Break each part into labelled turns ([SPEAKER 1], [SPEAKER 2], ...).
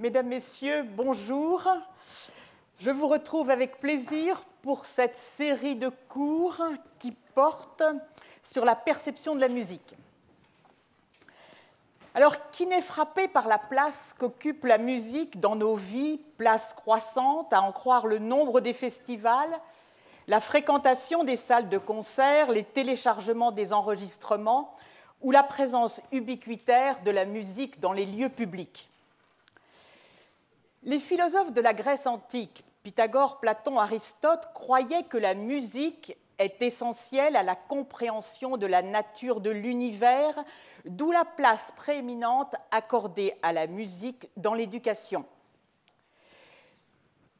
[SPEAKER 1] Mesdames, Messieurs, bonjour. Je vous retrouve avec plaisir pour cette série de cours qui porte sur la perception de la musique. Alors, qui n'est frappé par la place qu'occupe la musique dans nos vies, place croissante, à en croire le nombre des festivals, la fréquentation des salles de concert, les téléchargements des enregistrements ou la présence ubiquitaire de la musique dans les lieux publics les philosophes de la Grèce antique, Pythagore, Platon, Aristote, croyaient que la musique est essentielle à la compréhension de la nature de l'univers, d'où la place prééminente accordée à la musique dans l'éducation.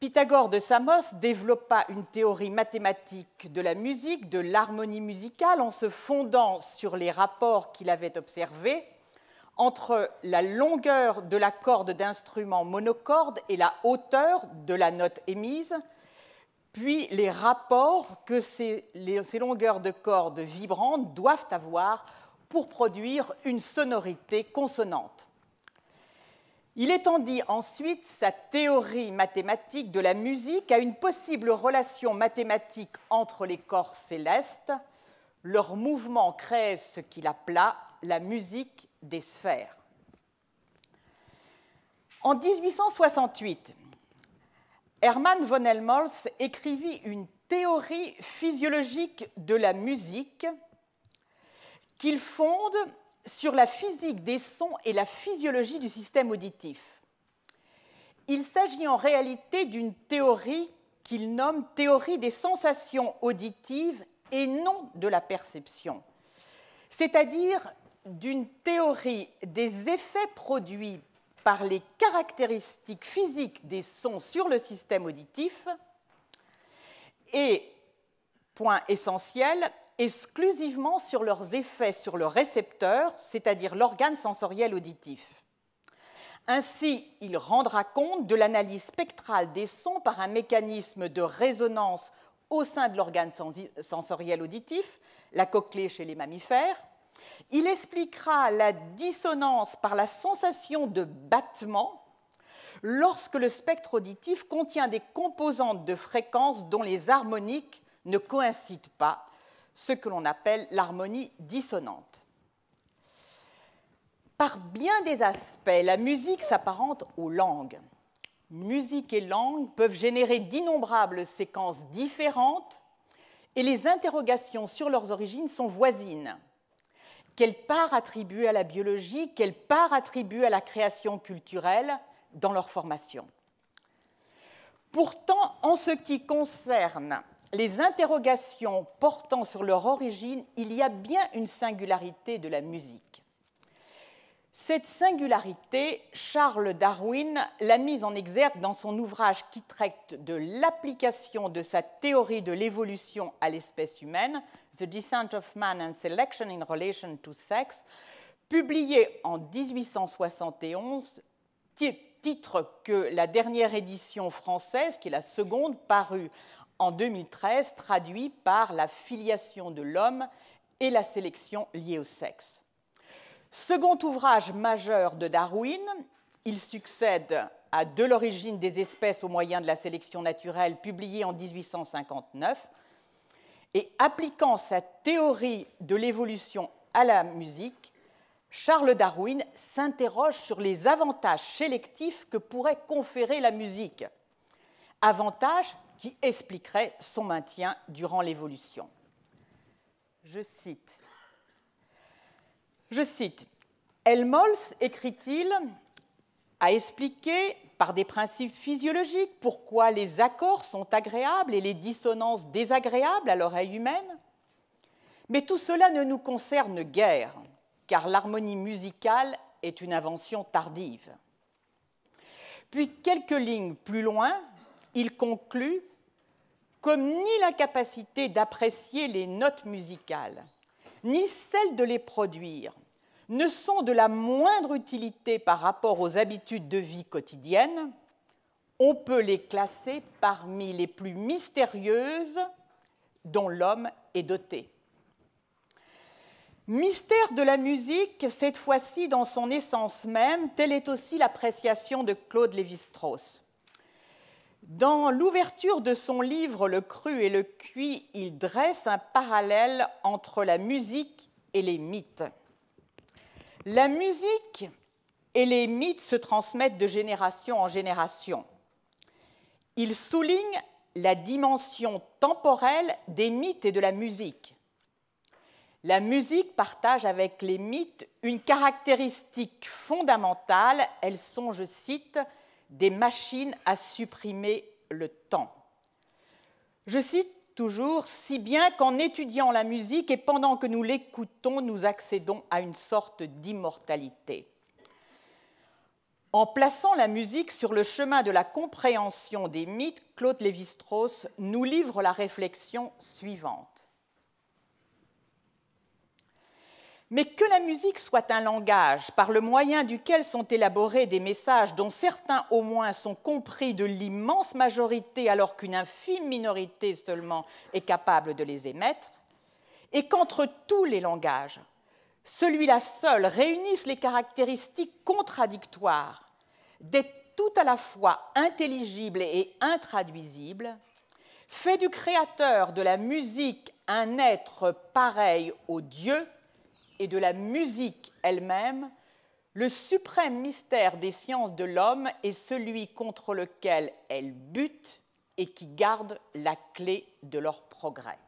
[SPEAKER 1] Pythagore de Samos développa une théorie mathématique de la musique, de l'harmonie musicale, en se fondant sur les rapports qu'il avait observés entre la longueur de la corde d'instrument monocorde et la hauteur de la note émise, puis les rapports que ces, ces longueurs de corde vibrantes doivent avoir pour produire une sonorité consonante. Il étendit ensuite sa théorie mathématique de la musique à une possible relation mathématique entre les corps célestes, leur mouvement crée ce qu'il appela la musique des sphères. En 1868, Hermann von Helmholtz écrivit une théorie physiologique de la musique qu'il fonde sur la physique des sons et la physiologie du système auditif. Il s'agit en réalité d'une théorie qu'il nomme théorie des sensations auditives et non de la perception, c'est-à-dire d'une théorie des effets produits par les caractéristiques physiques des sons sur le système auditif et, point essentiel, exclusivement sur leurs effets sur le récepteur, c'est-à-dire l'organe sensoriel auditif. Ainsi, il rendra compte de l'analyse spectrale des sons par un mécanisme de résonance au sein de l'organe sensoriel auditif, la cochlée chez les mammifères. Il expliquera la dissonance par la sensation de battement lorsque le spectre auditif contient des composantes de fréquences dont les harmoniques ne coïncident pas, ce que l'on appelle l'harmonie dissonante. Par bien des aspects, la musique s'apparente aux langues musique et langue peuvent générer d'innombrables séquences différentes et les interrogations sur leurs origines sont voisines. Quelle part attribuer à la biologie, quelle part attribue à la création culturelle dans leur formation Pourtant, en ce qui concerne les interrogations portant sur leur origine, il y a bien une singularité de la musique. Cette singularité, Charles Darwin l'a mise en exergue dans son ouvrage qui traite de l'application de sa théorie de l'évolution à l'espèce humaine, The Descent of Man and Selection in Relation to Sex, publié en 1871, titre que la dernière édition française, qui est la seconde, parue en 2013, traduit par La filiation de l'homme et la sélection liée au sexe. Second ouvrage majeur de Darwin, il succède à De l'origine des espèces au moyen de la sélection naturelle, publié en 1859, et appliquant sa théorie de l'évolution à la musique, Charles Darwin s'interroge sur les avantages sélectifs que pourrait conférer la musique, avantages qui expliqueraient son maintien durant l'évolution. Je cite je cite, Helmholtz, écrit-il, a expliqué par des principes physiologiques pourquoi les accords sont agréables et les dissonances désagréables à l'oreille humaine. Mais tout cela ne nous concerne guère, car l'harmonie musicale est une invention tardive. Puis quelques lignes plus loin, il conclut Comme ni la capacité d'apprécier les notes musicales, ni celle de les produire, ne sont de la moindre utilité par rapport aux habitudes de vie quotidiennes, on peut les classer parmi les plus mystérieuses dont l'homme est doté. Mystère de la musique, cette fois-ci dans son essence même, telle est aussi l'appréciation de Claude Lévi-Strauss. Dans l'ouverture de son livre Le cru et le cuit, il dresse un parallèle entre la musique et les mythes. La musique et les mythes se transmettent de génération en génération. Ils soulignent la dimension temporelle des mythes et de la musique. La musique partage avec les mythes une caractéristique fondamentale, elles sont, je cite, des machines à supprimer le temps. Je cite toujours, si bien qu'en étudiant la musique et pendant que nous l'écoutons, nous accédons à une sorte d'immortalité. En plaçant la musique sur le chemin de la compréhension des mythes, Claude Lévi-Strauss nous livre la réflexion suivante. Mais que la musique soit un langage par le moyen duquel sont élaborés des messages dont certains au moins sont compris de l'immense majorité alors qu'une infime minorité seulement est capable de les émettre, et qu'entre tous les langages, celui-là seul réunisse les caractéristiques contradictoires d'être tout à la fois intelligible et intraduisible, fait du créateur de la musique un être pareil au Dieu, et de la musique elle-même, le suprême mystère des sciences de l'homme est celui contre lequel elles butent et qui garde la clé de leur progrès.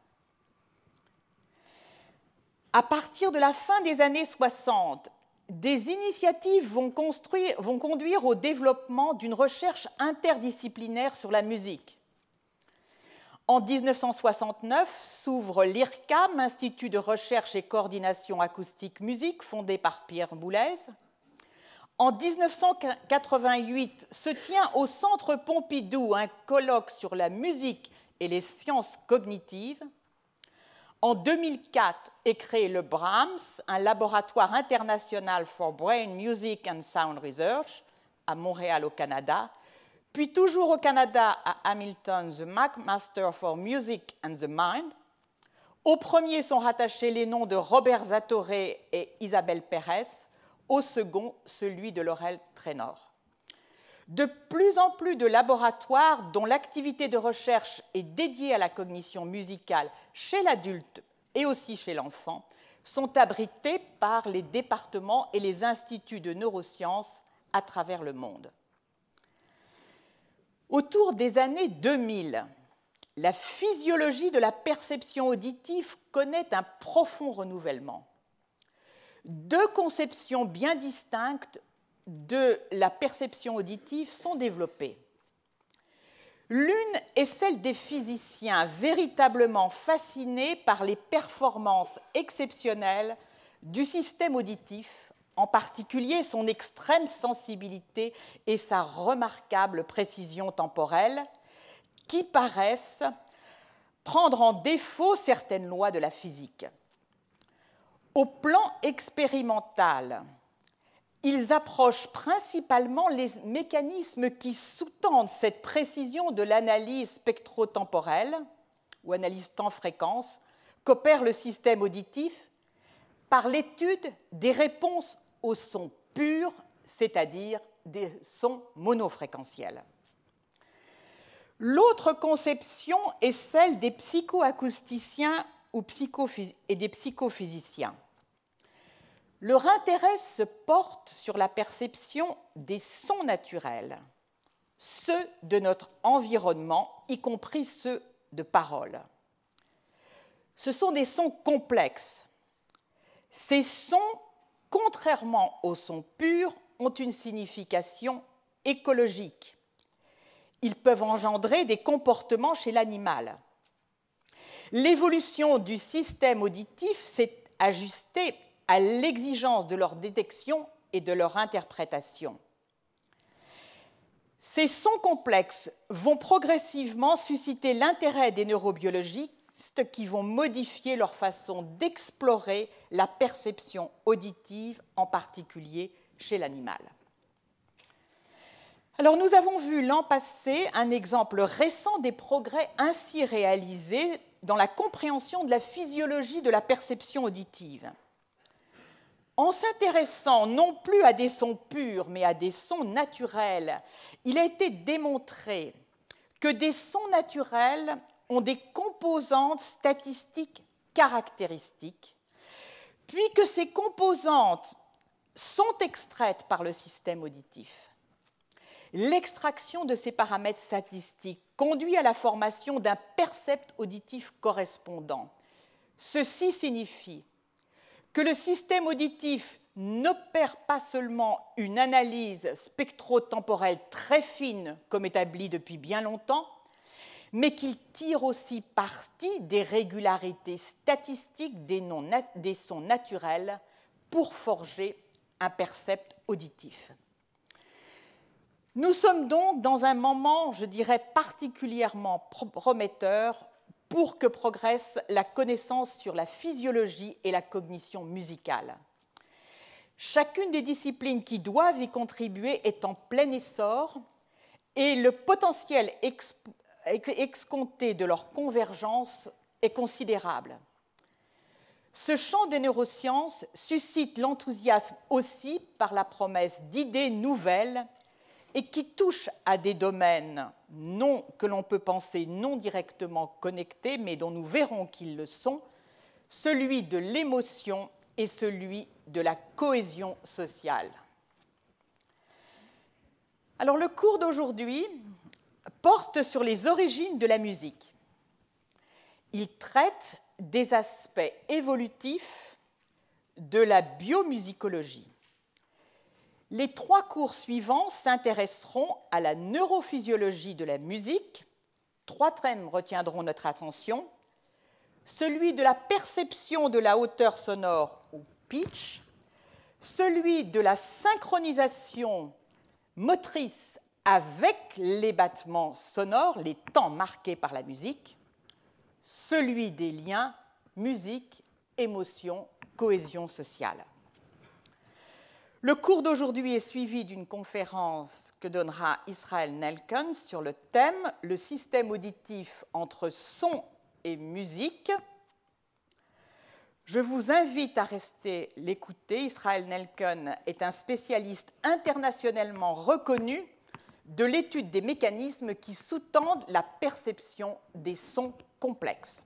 [SPEAKER 1] À partir de la fin des années 60, des initiatives vont, vont conduire au développement d'une recherche interdisciplinaire sur la musique. En 1969 s'ouvre l'IRCAM, Institut de recherche et coordination acoustique musique, fondé par Pierre Boulez. En 1988 se tient au Centre Pompidou un colloque sur la musique et les sciences cognitives. En 2004 est créé le BRAMS, un laboratoire international for Brain Music and Sound Research à Montréal au Canada, puis toujours au Canada, à Hamilton, The McMaster for Music and the Mind. Au premier sont rattachés les noms de Robert Zatoré et Isabelle Pérez, au second celui de Laurel Trenor. De plus en plus de laboratoires dont l'activité de recherche est dédiée à la cognition musicale chez l'adulte et aussi chez l'enfant sont abrités par les départements et les instituts de neurosciences à travers le monde. Autour des années 2000, la physiologie de la perception auditive connaît un profond renouvellement. Deux conceptions bien distinctes de la perception auditive sont développées. L'une est celle des physiciens véritablement fascinés par les performances exceptionnelles du système auditif en particulier son extrême sensibilité et sa remarquable précision temporelle, qui paraissent prendre en défaut certaines lois de la physique. Au plan expérimental, ils approchent principalement les mécanismes qui sous-tendent cette précision de l'analyse spectrotemporelle ou analyse temps-fréquence qu'opère le système auditif par l'étude des réponses aux sons purs, c'est-à-dire des sons monofréquentiels. L'autre conception est celle des psychoacousticiens ou et des psychophysiciens. Leur intérêt se porte sur la perception des sons naturels, ceux de notre environnement, y compris ceux de parole. Ce sont des sons complexes. Ces sons contrairement aux sons purs, ont une signification écologique. Ils peuvent engendrer des comportements chez l'animal. L'évolution du système auditif s'est ajustée à l'exigence de leur détection et de leur interprétation. Ces sons complexes vont progressivement susciter l'intérêt des neurobiologiques qui vont modifier leur façon d'explorer la perception auditive, en particulier chez l'animal. Alors nous avons vu l'an passé un exemple récent des progrès ainsi réalisés dans la compréhension de la physiologie de la perception auditive. En s'intéressant non plus à des sons purs, mais à des sons naturels, il a été démontré que des sons naturels ont des composantes statistiques caractéristiques, puisque ces composantes sont extraites par le système auditif. L'extraction de ces paramètres statistiques conduit à la formation d'un percept auditif correspondant. Ceci signifie que le système auditif n'opère pas seulement une analyse spectrotemporelle très fine comme établie depuis bien longtemps, mais qu'il tire aussi parti des régularités statistiques des, sons naturels pour forger un percept auditif. Nous sommes donc dans un moment, je dirais, particulièrement prometteur pour que progresse la connaissance sur la physiologie et la cognition musicale. Chacune des disciplines qui doivent y contribuer est en plein essor et le potentiel excomptée de leur convergence est considérable. Ce champ des neurosciences suscite l'enthousiasme aussi par la promesse d'idées nouvelles et qui touchent à des domaines non, que l'on peut penser non directement connectés, mais dont nous verrons qu'ils le sont, celui de l'émotion et celui de la cohésion sociale. Alors le cours d'aujourd'hui porte sur les origines de la musique. Il traite des aspects évolutifs de la biomusicologie. Les trois cours suivants s'intéresseront à la neurophysiologie de la musique. Trois thèmes retiendront notre attention. Celui de la perception de la hauteur sonore ou pitch, celui de la synchronisation motrice avec les battements sonores, les temps marqués par la musique, celui des liens musique, émotion, cohésion sociale. Le cours d'aujourd'hui est suivi d'une conférence que donnera Israël Nelken sur le thème Le système auditif entre son et musique. Je vous invite à rester l'écouter. Israël Nelken est un spécialiste internationalement reconnu de l'étude des mécanismes qui sous-tendent la perception des sons complexes.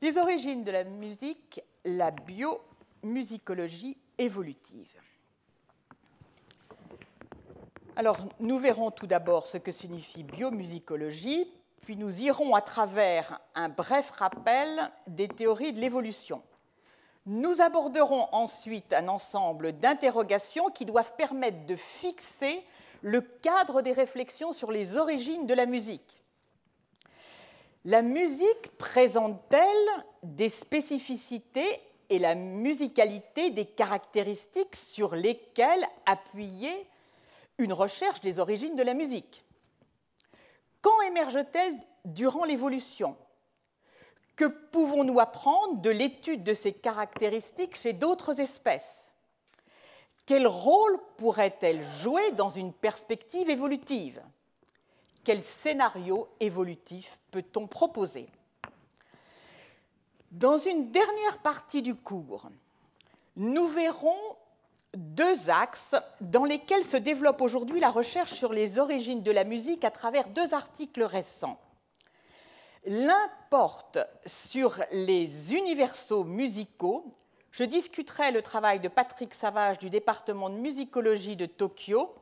[SPEAKER 1] Les origines de la musique, la biomusicologie évolutive. Alors, nous verrons tout d'abord ce que signifie biomusicologie, puis nous irons à travers un bref rappel des théories de l'évolution. Nous aborderons ensuite un ensemble d'interrogations qui doivent permettre de fixer le cadre des réflexions sur les origines de la musique. La musique présente-t-elle des spécificités et la musicalité des caractéristiques sur lesquelles appuyer une recherche des origines de la musique Quand émerge-t-elle durant l'évolution que pouvons-nous apprendre de l'étude de ces caractéristiques chez d'autres espèces Quel rôle pourrait-elle jouer dans une perspective évolutive Quel scénario évolutif peut-on proposer Dans une dernière partie du cours, nous verrons deux axes dans lesquels se développe aujourd'hui la recherche sur les origines de la musique à travers deux articles récents l'importe sur les universaux musicaux, je discuterai le travail de Patrick Savage du département de musicologie de Tokyo,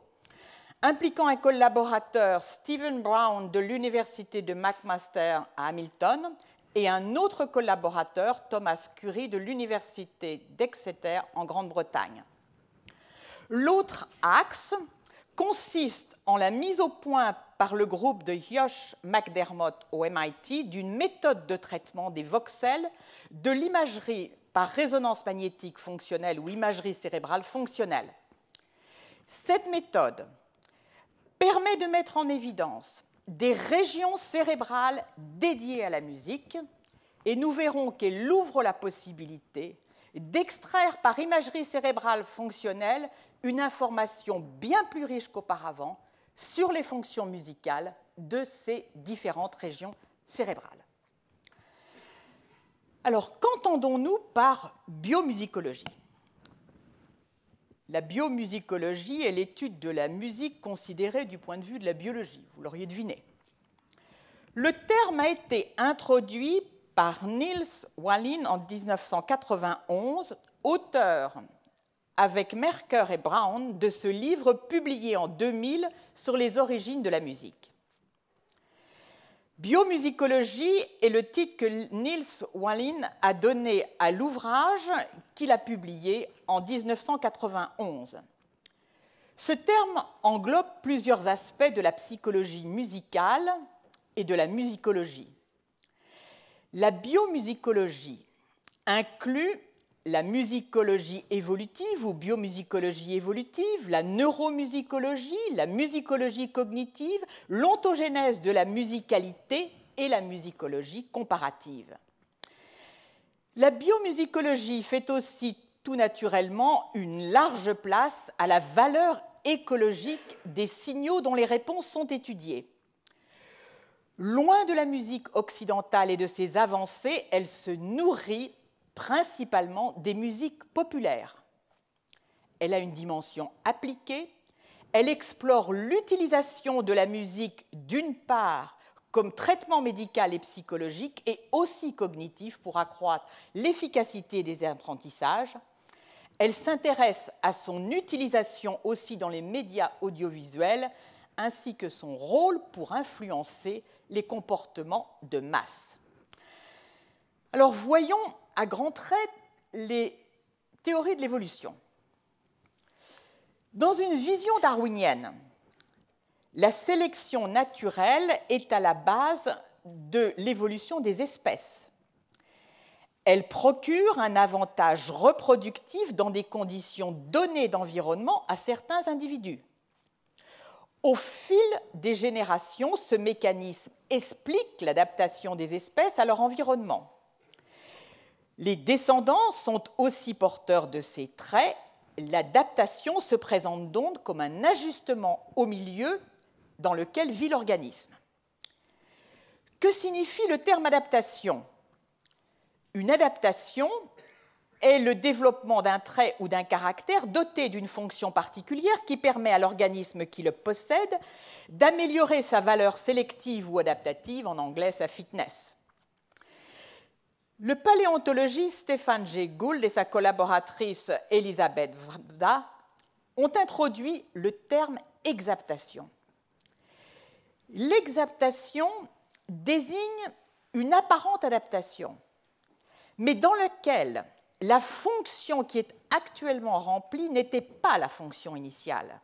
[SPEAKER 1] impliquant un collaborateur, Stephen Brown, de l'université de McMaster à Hamilton, et un autre collaborateur, Thomas Curie, de l'université d'Exeter en Grande-Bretagne. L'autre axe consiste en la mise au point par le groupe de Josh McDermott au MIT d'une méthode de traitement des voxels de l'imagerie par résonance magnétique fonctionnelle ou imagerie cérébrale fonctionnelle. Cette méthode permet de mettre en évidence des régions cérébrales dédiées à la musique et nous verrons qu'elle ouvre la possibilité d'extraire par imagerie cérébrale fonctionnelle une information bien plus riche qu'auparavant sur les fonctions musicales de ces différentes régions cérébrales. Alors, qu'entendons-nous par biomusicologie La biomusicologie est l'étude de la musique considérée du point de vue de la biologie, vous l'auriez deviné. Le terme a été introduit par Niels Wallin en 1991, auteur avec Merker et Brown de ce livre publié en 2000 sur les origines de la musique. Biomusicologie est le titre que Niels Wallin a donné à l'ouvrage qu'il a publié en 1991. Ce terme englobe plusieurs aspects de la psychologie musicale et de la musicologie. La biomusicologie inclut la musicologie évolutive ou biomusicologie évolutive, la neuromusicologie, la musicologie cognitive, l'ontogénèse de la musicalité et la musicologie comparative. La biomusicologie fait aussi tout naturellement une large place à la valeur écologique des signaux dont les réponses sont étudiées. Loin de la musique occidentale et de ses avancées, elle se nourrit principalement des musiques populaires. Elle a une dimension appliquée, elle explore l'utilisation de la musique d'une part comme traitement médical et psychologique et aussi cognitif pour accroître l'efficacité des apprentissages. Elle s'intéresse à son utilisation aussi dans les médias audiovisuels ainsi que son rôle pour influencer les comportements de masse. Alors voyons à grands traits les théories de l'évolution. Dans une vision darwinienne, la sélection naturelle est à la base de l'évolution des espèces. Elle procure un avantage reproductif dans des conditions données d'environnement à certains individus. Au fil des générations, ce mécanisme explique l'adaptation des espèces à leur environnement. Les descendants sont aussi porteurs de ces traits. L'adaptation se présente donc comme un ajustement au milieu dans lequel vit l'organisme. Que signifie le terme adaptation Une adaptation est le développement d'un trait ou d'un caractère doté d'une fonction particulière qui permet à l'organisme qui le possède d'améliorer sa valeur sélective ou adaptative, en anglais sa fitness. Le paléontologiste Stéphane J. Gould et sa collaboratrice Elisabeth Vrda ont introduit le terme exaptation. L'exaptation désigne une apparente adaptation, mais dans laquelle la fonction qui est actuellement remplie n'était pas la fonction initiale.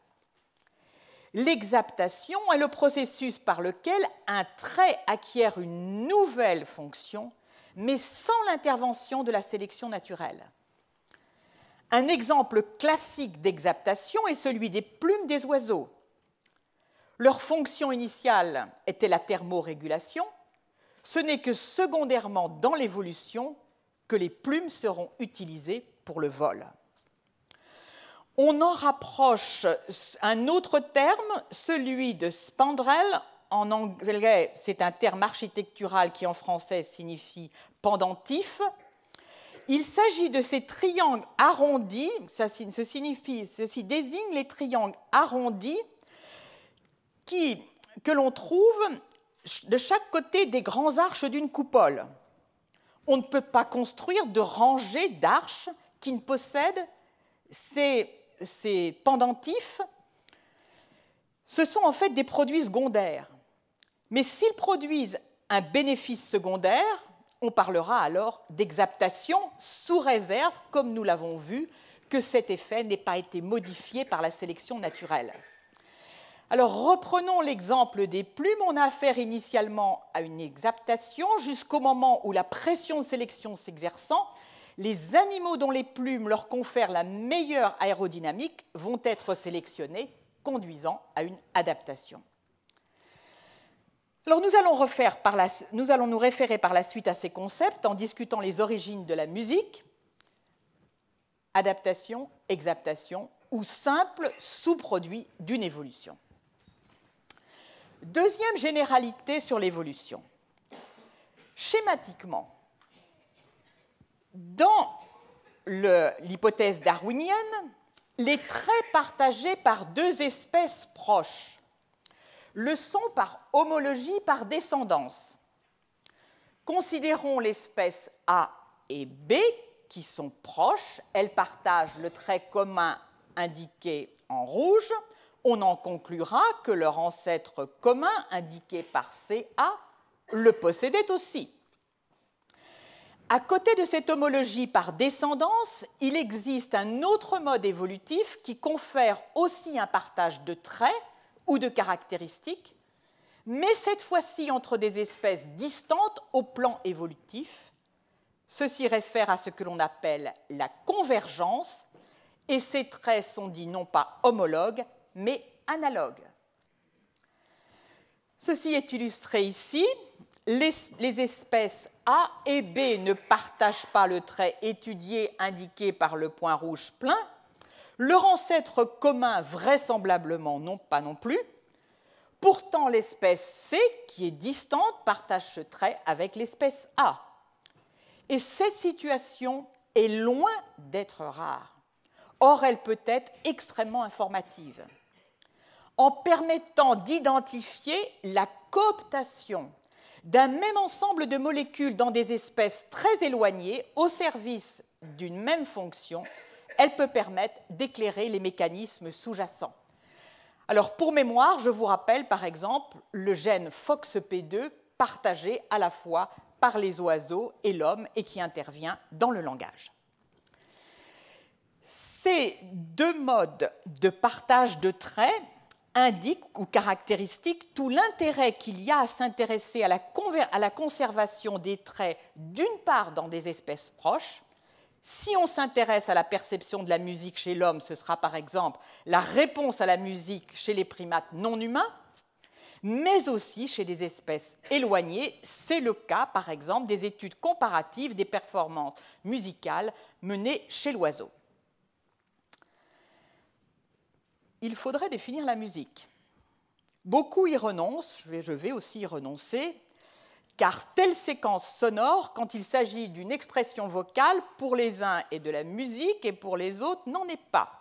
[SPEAKER 1] L'exaptation est le processus par lequel un trait acquiert une nouvelle fonction, mais sans l'intervention de la sélection naturelle. Un exemple classique d'exaptation est celui des plumes des oiseaux. Leur fonction initiale était la thermorégulation. Ce n'est que secondairement dans l'évolution que les plumes seront utilisées pour le vol. On en rapproche un autre terme, celui de spandrel. En anglais, c'est un terme architectural qui en français signifie pendentif. Il s'agit de ces triangles arrondis, ça, ce signifie, ceci désigne les triangles arrondis que l'on trouve de chaque côté des grands arches d'une coupole. On ne peut pas construire de rangées d'arches qui ne possèdent ces, ces pendentifs. Ce sont en fait des produits secondaires. Mais s'ils produisent un bénéfice secondaire, on parlera alors d'exaptation sous réserve, comme nous l'avons vu, que cet effet n'ait pas été modifié par la sélection naturelle. Alors reprenons l'exemple des plumes. On a affaire initialement à une exaptation jusqu'au moment où la pression de sélection s'exerçant, les animaux dont les plumes leur confèrent la meilleure aérodynamique vont être sélectionnés, conduisant à une adaptation. Alors nous allons, nous allons nous référer par la suite à ces concepts en discutant les origines de la musique, adaptation, exaptation ou simple sous-produit d'une évolution. Deuxième généralité sur l'évolution. Schématiquement, dans l'hypothèse darwinienne, les traits partagés par deux espèces proches le sont par homologie, par descendance. Considérons l'espèce A et B qui sont proches, elles partagent le trait commun indiqué en rouge, on en conclura que leur ancêtre commun, indiqué par CA, le possédait aussi. À côté de cette homologie par descendance, il existe un autre mode évolutif qui confère aussi un partage de traits ou de caractéristiques, mais cette fois-ci entre des espèces distantes au plan évolutif. Ceci réfère à ce que l'on appelle la convergence, et ces traits sont dits non pas homologues, mais analogue. Ceci est illustré ici. Les, espèces A et B ne partagent pas le trait étudié indiqué par le point rouge plein. Leur ancêtre commun, vraisemblablement, non pas non plus. Pourtant, l'espèce C, qui est distante, partage ce trait avec l'espèce A. Et cette situation est loin d'être rare. Or, elle peut être extrêmement informative en permettant d'identifier la cooptation d'un même ensemble de molécules dans des espèces très éloignées au service d'une même fonction, elle peut permettre d'éclairer les mécanismes sous-jacents. Alors pour mémoire, je vous rappelle par exemple le gène FOXP2 partagé à la fois par les oiseaux et l'homme et qui intervient dans le langage. Ces deux modes de partage de traits indique ou caractéristique tout l'intérêt qu'il y a à s'intéresser à, la conservation des traits, d'une part dans des espèces proches, si on s'intéresse à la perception de la musique chez l'homme, ce sera par exemple la réponse à la musique chez les primates non humains, mais aussi chez des espèces éloignées. C'est le cas par exemple des études comparatives des performances musicales menées chez l'oiseau. il faudrait définir la musique. Beaucoup y renoncent, je vais, je vais aussi y renoncer, car telle séquence sonore, quand il s'agit d'une expression vocale, pour les uns est de la musique et pour les autres n'en est pas.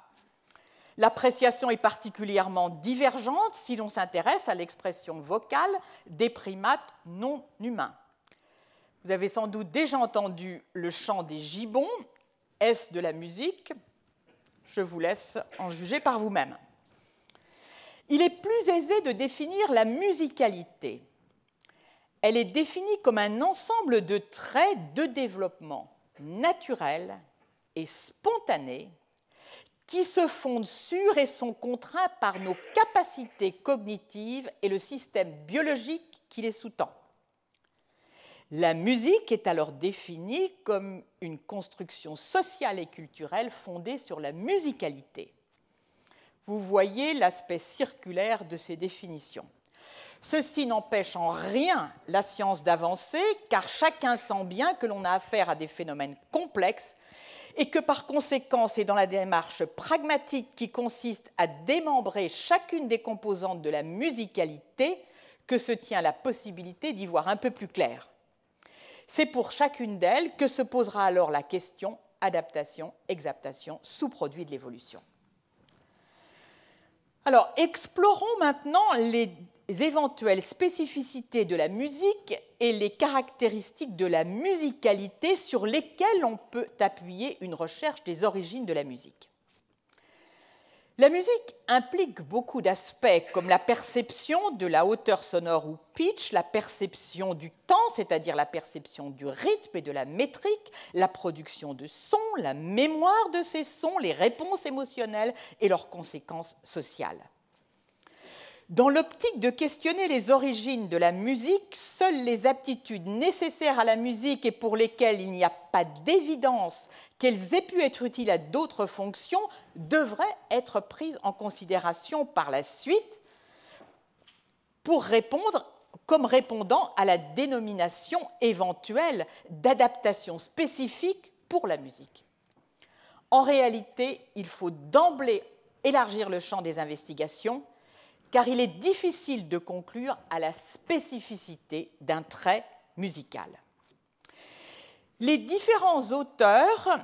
[SPEAKER 1] L'appréciation est particulièrement divergente si l'on s'intéresse à l'expression vocale des primates non humains. Vous avez sans doute déjà entendu le chant des gibbons. Est-ce de la musique Je vous laisse en juger par vous-même il est plus aisé de définir la musicalité. Elle est définie comme un ensemble de traits de développement naturel et spontané qui se fondent sur et sont contraints par nos capacités cognitives et le système biologique qui les sous-tend. La musique est alors définie comme une construction sociale et culturelle fondée sur la musicalité. Vous voyez l'aspect circulaire de ces définitions. Ceci n'empêche en rien la science d'avancer, car chacun sent bien que l'on a affaire à des phénomènes complexes et que par conséquent, c'est dans la démarche pragmatique qui consiste à démembrer chacune des composantes de la musicalité que se tient la possibilité d'y voir un peu plus clair. C'est pour chacune d'elles que se posera alors la question adaptation, exaptation, sous-produit de l'évolution. Alors, explorons maintenant les éventuelles spécificités de la musique et les caractéristiques de la musicalité sur lesquelles on peut appuyer une recherche des origines de la musique. La musique implique beaucoup d'aspects comme la perception de la hauteur sonore ou pitch, la perception du temps, c'est-à-dire la perception du rythme et de la métrique, la production de sons, la mémoire de ces sons, les réponses émotionnelles et leurs conséquences sociales. Dans l'optique de questionner les origines de la musique, seules les aptitudes nécessaires à la musique et pour lesquelles il n'y a pas d'évidence qu'elles aient pu être utiles à d'autres fonctions devraient être prises en considération par la suite pour répondre comme répondant à la dénomination éventuelle d'adaptation spécifique pour la musique. En réalité, il faut d'emblée élargir le champ des investigations car il est difficile de conclure à la spécificité d'un trait musical. Les différents auteurs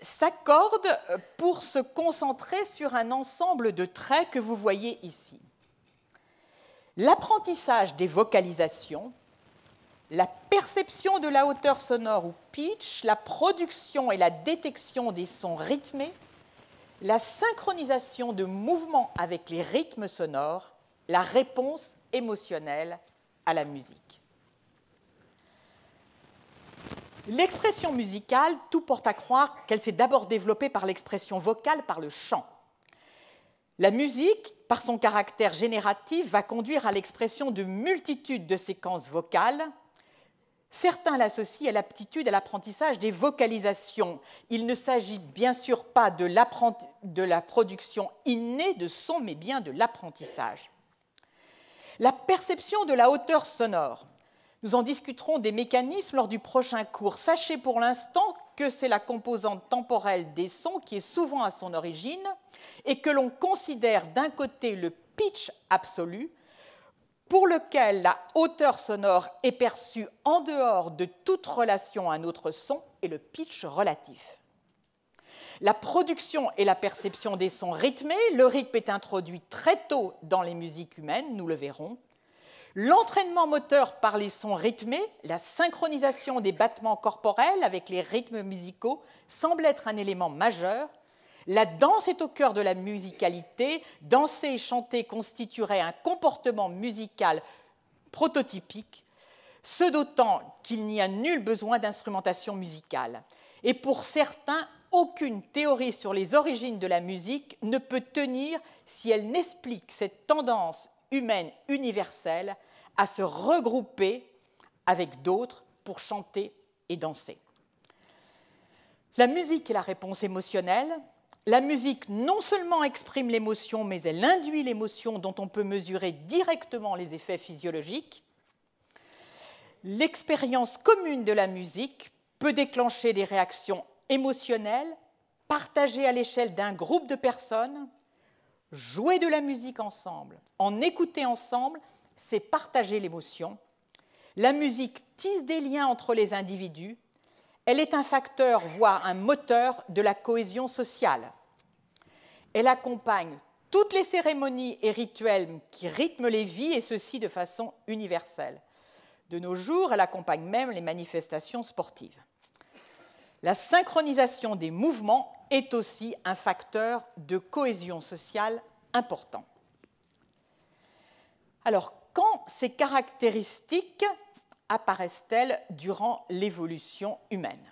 [SPEAKER 1] s'accordent pour se concentrer sur un ensemble de traits que vous voyez ici. L'apprentissage des vocalisations, la perception de la hauteur sonore ou pitch, la production et la détection des sons rythmés, la synchronisation de mouvements avec les rythmes sonores, la réponse émotionnelle à la musique. L'expression musicale, tout porte à croire qu'elle s'est d'abord développée par l'expression vocale, par le chant. La musique, par son caractère génératif, va conduire à l'expression de multitudes de séquences vocales Certains l'associent à l'aptitude à l'apprentissage des vocalisations. Il ne s'agit bien sûr pas de, la production innée de son, mais bien de l'apprentissage. La perception de la hauteur sonore. Nous en discuterons des mécanismes lors du prochain cours. Sachez pour l'instant que c'est la composante temporelle des sons qui est souvent à son origine et que l'on considère d'un côté le pitch absolu, pour lequel la hauteur sonore est perçue en dehors de toute relation à notre son et le pitch relatif. La production et la perception des sons rythmés, le rythme est introduit très tôt dans les musiques humaines, nous le verrons. L'entraînement moteur par les sons rythmés, la synchronisation des battements corporels avec les rythmes musicaux semble être un élément majeur la danse est au cœur de la musicalité. Danser et chanter constituerait un comportement musical prototypique, ce d'autant qu'il n'y a nul besoin d'instrumentation musicale. Et pour certains, aucune théorie sur les origines de la musique ne peut tenir si elle n'explique cette tendance humaine universelle à se regrouper avec d'autres pour chanter et danser. La musique est la réponse émotionnelle, la musique non seulement exprime l'émotion, mais elle induit l'émotion dont on peut mesurer directement les effets physiologiques. L'expérience commune de la musique peut déclencher des réactions émotionnelles, partagées à l'échelle d'un groupe de personnes. Jouer de la musique ensemble, en écouter ensemble, c'est partager l'émotion. La musique tisse des liens entre les individus, elle est un facteur, voire un moteur de la cohésion sociale. Elle accompagne toutes les cérémonies et rituels qui rythment les vies, et ceci de façon universelle. De nos jours, elle accompagne même les manifestations sportives. La synchronisation des mouvements est aussi un facteur de cohésion sociale important. Alors, quand ces caractéristiques apparaissent-elles durant l'évolution humaine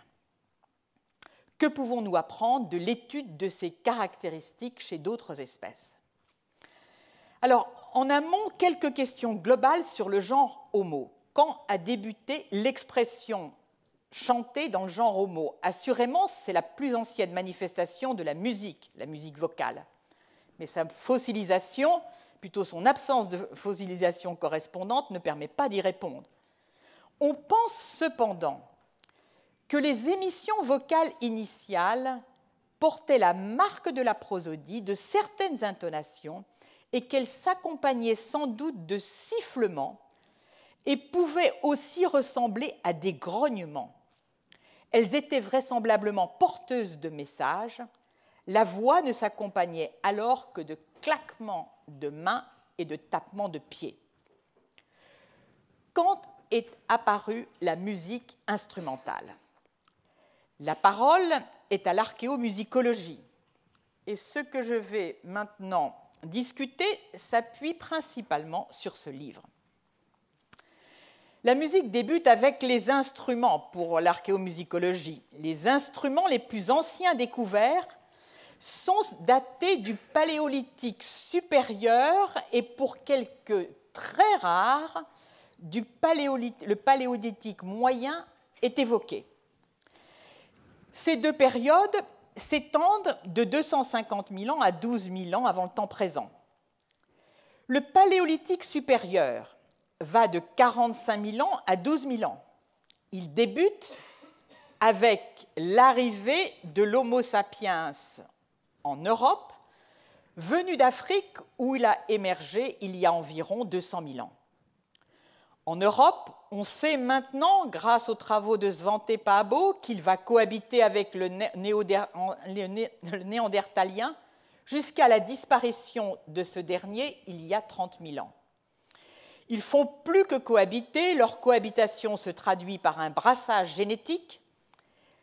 [SPEAKER 1] Que pouvons-nous apprendre de l'étude de ces caractéristiques chez d'autres espèces Alors, en amont, quelques questions globales sur le genre Homo. Quand a débuté l'expression chantée dans le genre Homo Assurément, c'est la plus ancienne manifestation de la musique, la musique vocale. Mais sa fossilisation, plutôt son absence de fossilisation correspondante, ne permet pas d'y répondre. On pense cependant que les émissions vocales initiales portaient la marque de la prosodie de certaines intonations et qu'elles s'accompagnaient sans doute de sifflements et pouvaient aussi ressembler à des grognements. Elles étaient vraisemblablement porteuses de messages. La voix ne s'accompagnait alors que de claquements de mains et de tapements de pieds. Quand est apparue la musique instrumentale. La parole est à l'archéomusicologie. Et ce que je vais maintenant discuter s'appuie principalement sur ce livre. La musique débute avec les instruments pour l'archéomusicologie. Les instruments les plus anciens découverts sont datés du Paléolithique supérieur et pour quelques très rares, du le paléolithique moyen est évoqué. Ces deux périodes s'étendent de 250 000 ans à 12 000 ans avant le temps présent. Le paléolithique supérieur va de 45 000 ans à 12 000 ans. Il débute avec l'arrivée de l'Homo sapiens en Europe, venu d'Afrique où il a émergé il y a environ 200 000 ans. En Europe, on sait maintenant, grâce aux travaux de Svante Paabo, qu'il va cohabiter avec le, néandertalien jusqu'à la disparition de ce dernier il y a 30 000 ans. Ils font plus que cohabiter, leur cohabitation se traduit par un brassage génétique.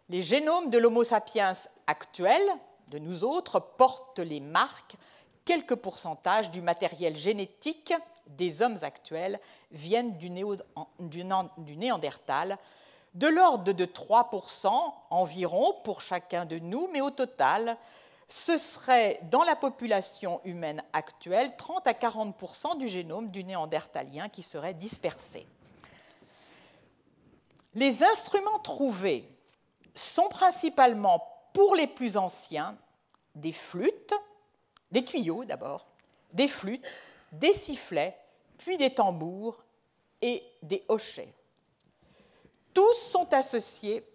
[SPEAKER 1] Les génomes de l'Homo sapiens actuel, de nous autres, portent les marques quelques pourcentages du matériel génétique des hommes actuels viennent du, néandertal, de l'ordre de 3% environ pour chacun de nous, mais au total, ce serait dans la population humaine actuelle 30 à 40% du génome du néandertalien qui serait dispersé. Les instruments trouvés sont principalement pour les plus anciens des flûtes, des tuyaux d'abord, des flûtes, des sifflets, puis des tambours et des hochets. Tous sont associés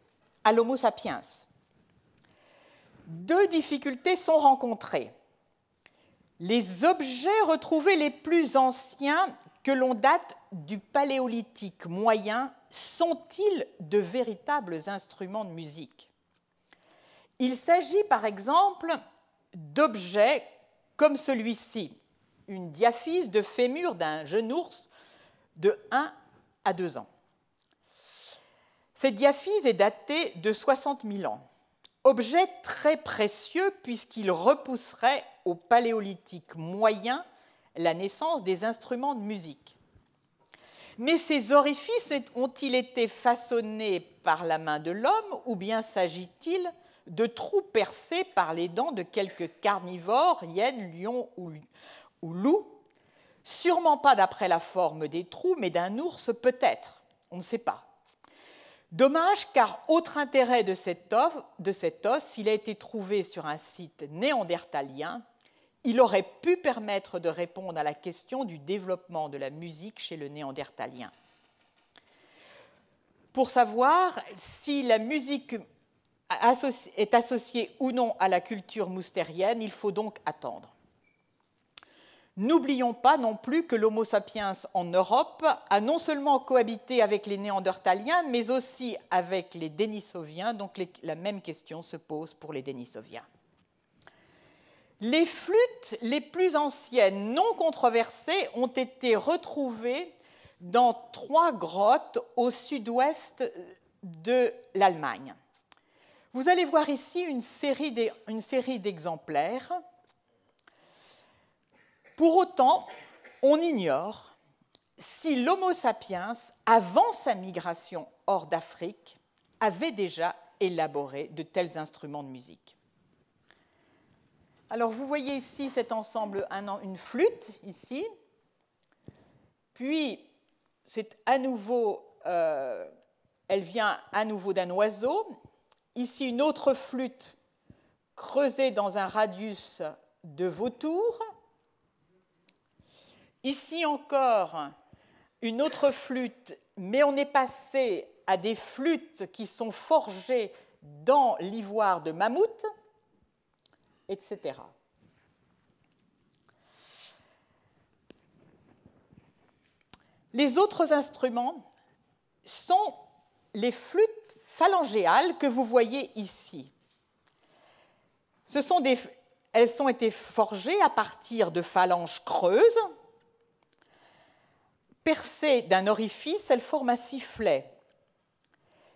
[SPEAKER 1] à l'Homo sapiens. Deux difficultés sont rencontrées. Les objets retrouvés les plus anciens que l'on date du paléolithique moyen sont-ils de véritables instruments de musique Il s'agit par exemple d'objets comme celui-ci, une diaphyse de fémur d'un jeune ours de 1 à 2 ans. Cette diaphyse est datée de 60 000 ans, objet très précieux puisqu'il repousserait au paléolithique moyen la naissance des instruments de musique. Mais ces orifices ont-ils été façonnés par la main de l'homme ou bien s'agit-il de trous percés par les dents de quelques carnivores, hyènes, lions ou, ou loups, sûrement pas d'après la forme des trous, mais d'un ours peut-être, on ne sait pas. Dommage car autre intérêt de cet, os, de os, il a été trouvé sur un site néandertalien, il aurait pu permettre de répondre à la question du développement de la musique chez le néandertalien. Pour savoir si la musique est associé ou non à la culture moustérienne, il faut donc attendre. N'oublions pas non plus que l'Homo sapiens en Europe a non seulement cohabité avec les Néandertaliens, mais aussi avec les Denisoviens, donc la même question se pose pour les Dénisoviens. Les flûtes les plus anciennes non controversées ont été retrouvées dans trois grottes au sud-ouest de l'Allemagne. Vous allez voir ici une série d'exemplaires. Pour autant, on ignore si l'Homo sapiens, avant sa migration hors d'Afrique, avait déjà élaboré de tels instruments de musique. Alors vous voyez ici cet ensemble, une flûte ici, puis c'est à nouveau, euh, elle vient à nouveau d'un oiseau, Ici, une autre flûte creusée dans un radius de vautour. Ici encore, une autre flûte, mais on est passé à des flûtes qui sont forgées dans l'ivoire de mammouth, etc. Les autres instruments sont les flûtes phalangéales que vous voyez ici. Ce sont elles ont été forgées à partir de phalanges creuses. Percées d'un orifice, elles forment un sifflet.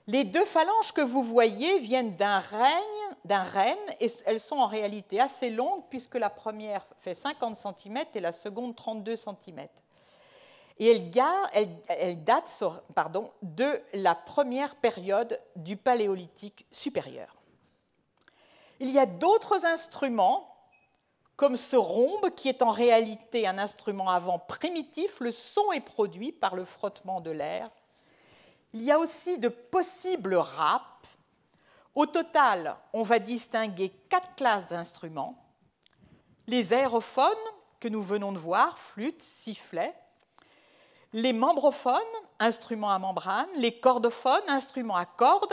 [SPEAKER 1] Les deux phalanges que vous voyez viennent d'un règne, d'un et elles sont en réalité assez longues puisque la première fait 50 cm et la seconde 32 cm et elle, date de la première période du Paléolithique supérieur. Il y a d'autres instruments, comme ce rhombe, qui est en réalité un instrument avant primitif. Le son est produit par le frottement de l'air. Il y a aussi de possibles râpes. Au total, on va distinguer quatre classes d'instruments. Les aérophones, que nous venons de voir, flûte, sifflet, les membrophones, instruments à membrane, les cordophones, instruments à cordes,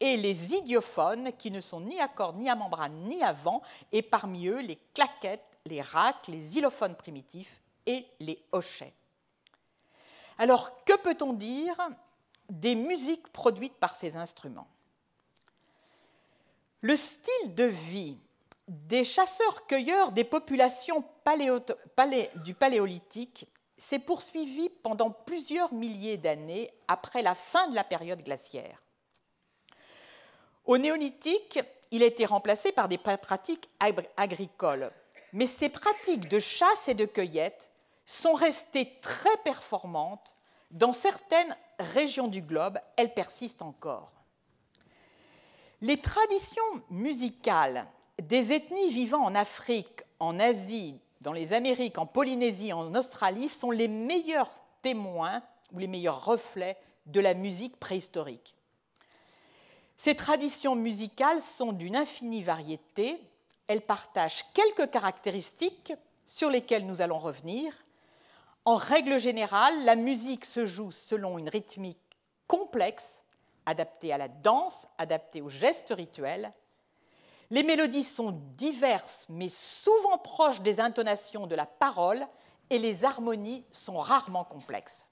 [SPEAKER 1] et les idiophones, qui ne sont ni à cordes, ni à membrane, ni à vent, et parmi eux les claquettes, les racles, les xylophones primitifs et les hochets. Alors, que peut-on dire des musiques produites par ces instruments Le style de vie des chasseurs-cueilleurs des populations du paléolithique s'est poursuivi pendant plusieurs milliers d'années après la fin de la période glaciaire. Au néolithique, il a été remplacé par des pratiques agricoles, mais ces pratiques de chasse et de cueillette sont restées très performantes dans certaines régions du globe, elles persistent encore. Les traditions musicales des ethnies vivant en Afrique, en Asie, dans les Amériques, en Polynésie, en Australie, sont les meilleurs témoins ou les meilleurs reflets de la musique préhistorique. Ces traditions musicales sont d'une infinie variété. Elles partagent quelques caractéristiques sur lesquelles nous allons revenir. En règle générale, la musique se joue selon une rythmique complexe, adaptée à la danse, adaptée aux gestes rituels, les mélodies sont diverses mais souvent proches des intonations de la parole et les harmonies sont rarement complexes.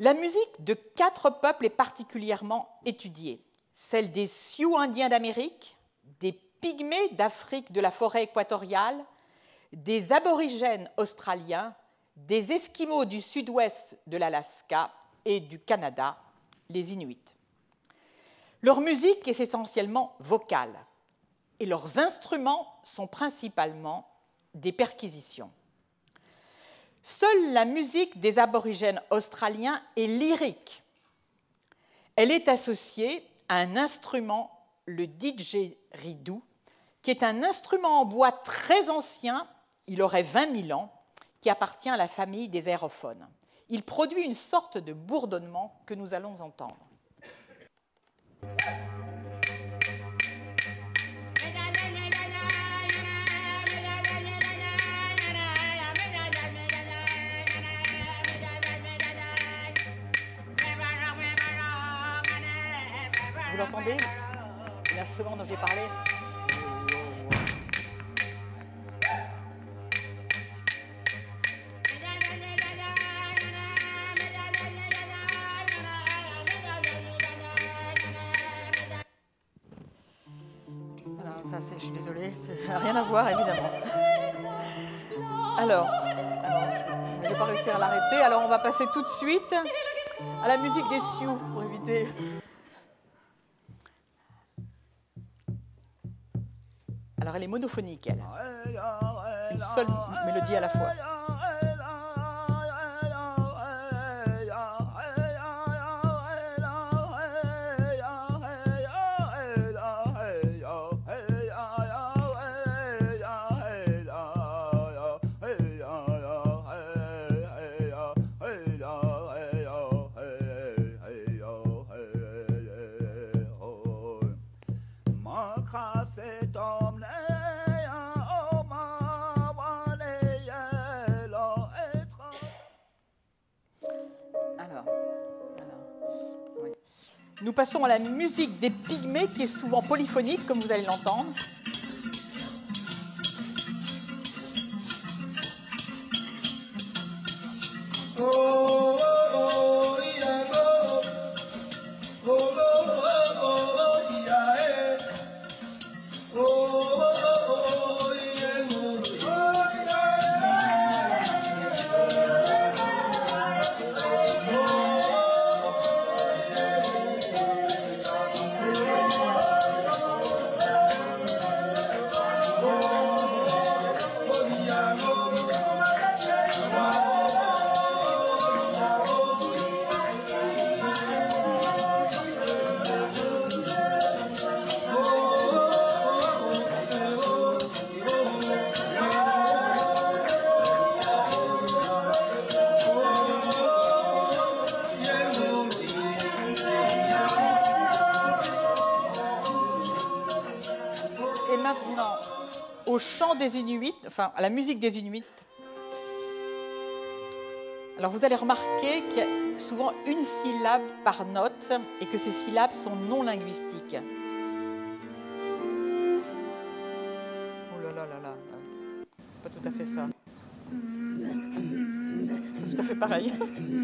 [SPEAKER 1] La musique de quatre peuples est particulièrement étudiée, celle des Sioux indiens d'Amérique, des Pygmées d'Afrique de la forêt équatoriale, des aborigènes australiens, des Esquimaux du sud-ouest de l'Alaska et du Canada, les Inuits. Leur musique est essentiellement vocale et leurs instruments sont principalement des perquisitions. Seule la musique des aborigènes australiens est lyrique. Elle est associée à un instrument, le didgeridoo, qui est un instrument en bois très ancien, il aurait 20 000 ans, qui appartient à la famille des aérophones. Il produit une sorte de bourdonnement que nous allons entendre. entendez l'instrument dont j'ai parlé ah ça c'est, je suis désolée, ça n'a rien à voir évidemment. Alors, je ne pas réussir à l'arrêter, alors on va passer tout de suite à la musique des Sioux pour éviter Alors elle est monophonique, elle. Ah, ah, Une seule ah, mélodie à la fois. passons à la musique des pygmées qui est souvent polyphonique, comme vous allez l'entendre. des Inuits, enfin à la musique des Inuits. Alors vous allez remarquer qu'il y a souvent une syllabe par note et que ces syllabes sont non linguistiques. Oh là là là là, c'est pas tout à fait ça. Tout à fait pareil.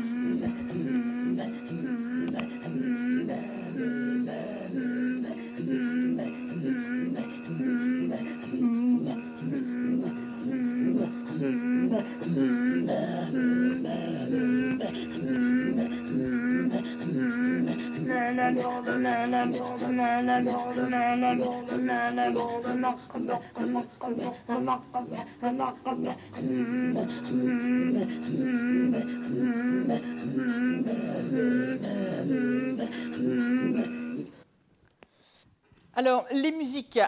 [SPEAKER 1] Alors, les musiques,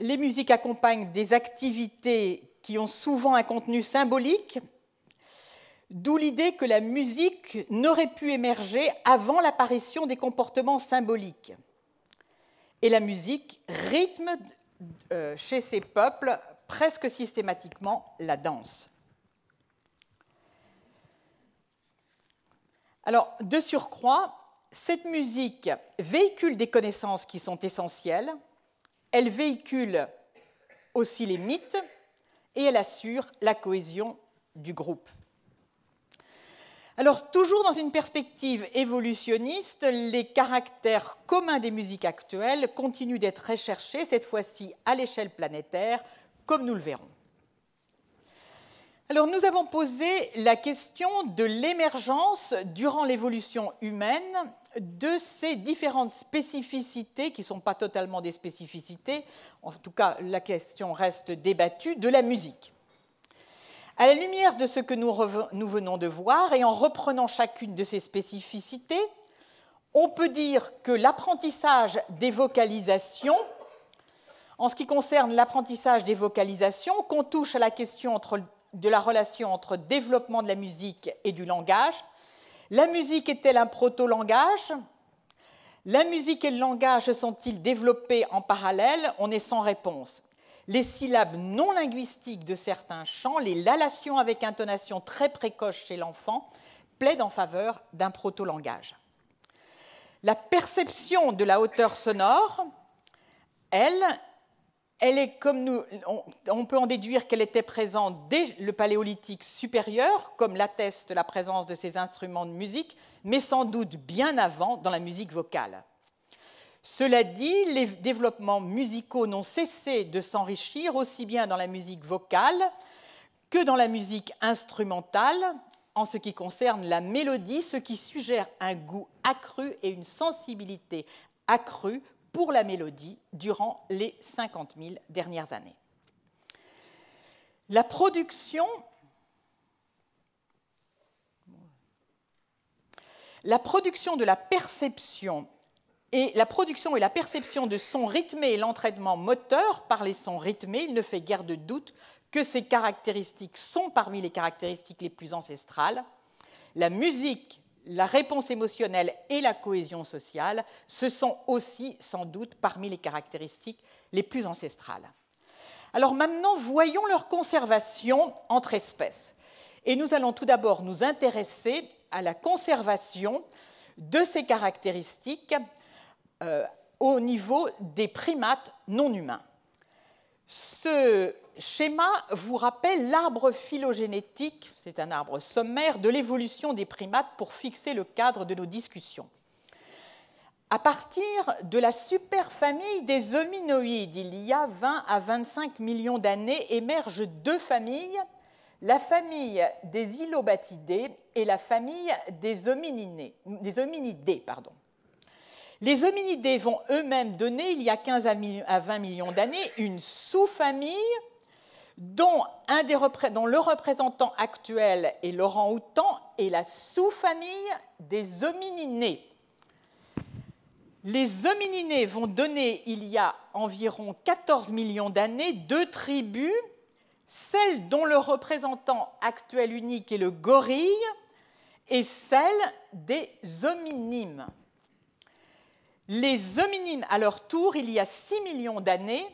[SPEAKER 1] les musiques accompagnent des activités qui ont souvent un contenu symbolique, d'où l'idée que la musique n'aurait pu émerger avant l'apparition des comportements symboliques. Et la musique rythme euh, chez ces peuples presque systématiquement la danse. Alors, de surcroît, cette musique véhicule des connaissances qui sont essentielles, elle véhicule aussi les mythes et elle assure la cohésion du groupe. Alors, toujours dans une perspective évolutionniste, les caractères communs des musiques actuelles continuent d'être recherchés, cette fois-ci à l'échelle planétaire, comme nous le verrons. Alors nous avons posé la question de l'émergence durant l'évolution humaine de ces différentes spécificités, qui ne sont pas totalement des spécificités, en tout cas la question reste débattue, de la musique. À la lumière de ce que nous, nous venons de voir, et en reprenant chacune de ces spécificités, on peut dire que l'apprentissage des vocalisations en ce qui concerne l'apprentissage des vocalisations, qu'on touche à la question entre, de la relation entre développement de la musique et du langage, la musique est-elle un proto-langage La musique et le langage sont-ils développés en parallèle On est sans réponse. Les syllabes non linguistiques de certains chants, les lalations avec intonation très précoce chez l'enfant, plaident en faveur d'un proto-langage. La perception de la hauteur sonore, elle, elle est comme nous, on, on peut en déduire qu'elle était présente dès le paléolithique supérieur, comme l'atteste la présence de ces instruments de musique, mais sans doute bien avant dans la musique vocale. Cela dit, les développements musicaux n'ont cessé de s'enrichir aussi bien dans la musique vocale que dans la musique instrumentale en ce qui concerne la mélodie, ce qui suggère un goût accru et une sensibilité accrue pour la mélodie durant les 50 000 dernières années. La production, la production de la perception et la production et la perception de sons rythmés et l'entraînement moteur par les sons rythmés, il ne fait guère de doute que ces caractéristiques sont parmi les caractéristiques les plus ancestrales. La musique la réponse émotionnelle et la cohésion sociale, ce sont aussi sans doute parmi les caractéristiques les plus ancestrales. Alors maintenant, voyons leur conservation entre espèces. Et nous allons tout d'abord nous intéresser à la conservation de ces caractéristiques euh, au niveau des primates non humains. Ce schéma vous rappelle l'arbre phylogénétique, c'est un arbre sommaire, de l'évolution des primates pour fixer le cadre de nos discussions. À partir de la superfamille des hominoïdes, il y a 20 à 25 millions d'années, émergent deux familles, la famille des ilobatidés et la famille des, hominidés. Pardon. Les hominidés vont eux-mêmes donner, il y a 15 à 20 millions d'années, une sous-famille dont, le représentant actuel est Laurent Houtan et la sous-famille des homininés. Les homininés vont donner, il y a environ 14 millions d'années, deux tribus, celle dont le représentant actuel unique est le gorille et celle des hominines Les hominines à leur tour, il y a 6 millions d'années,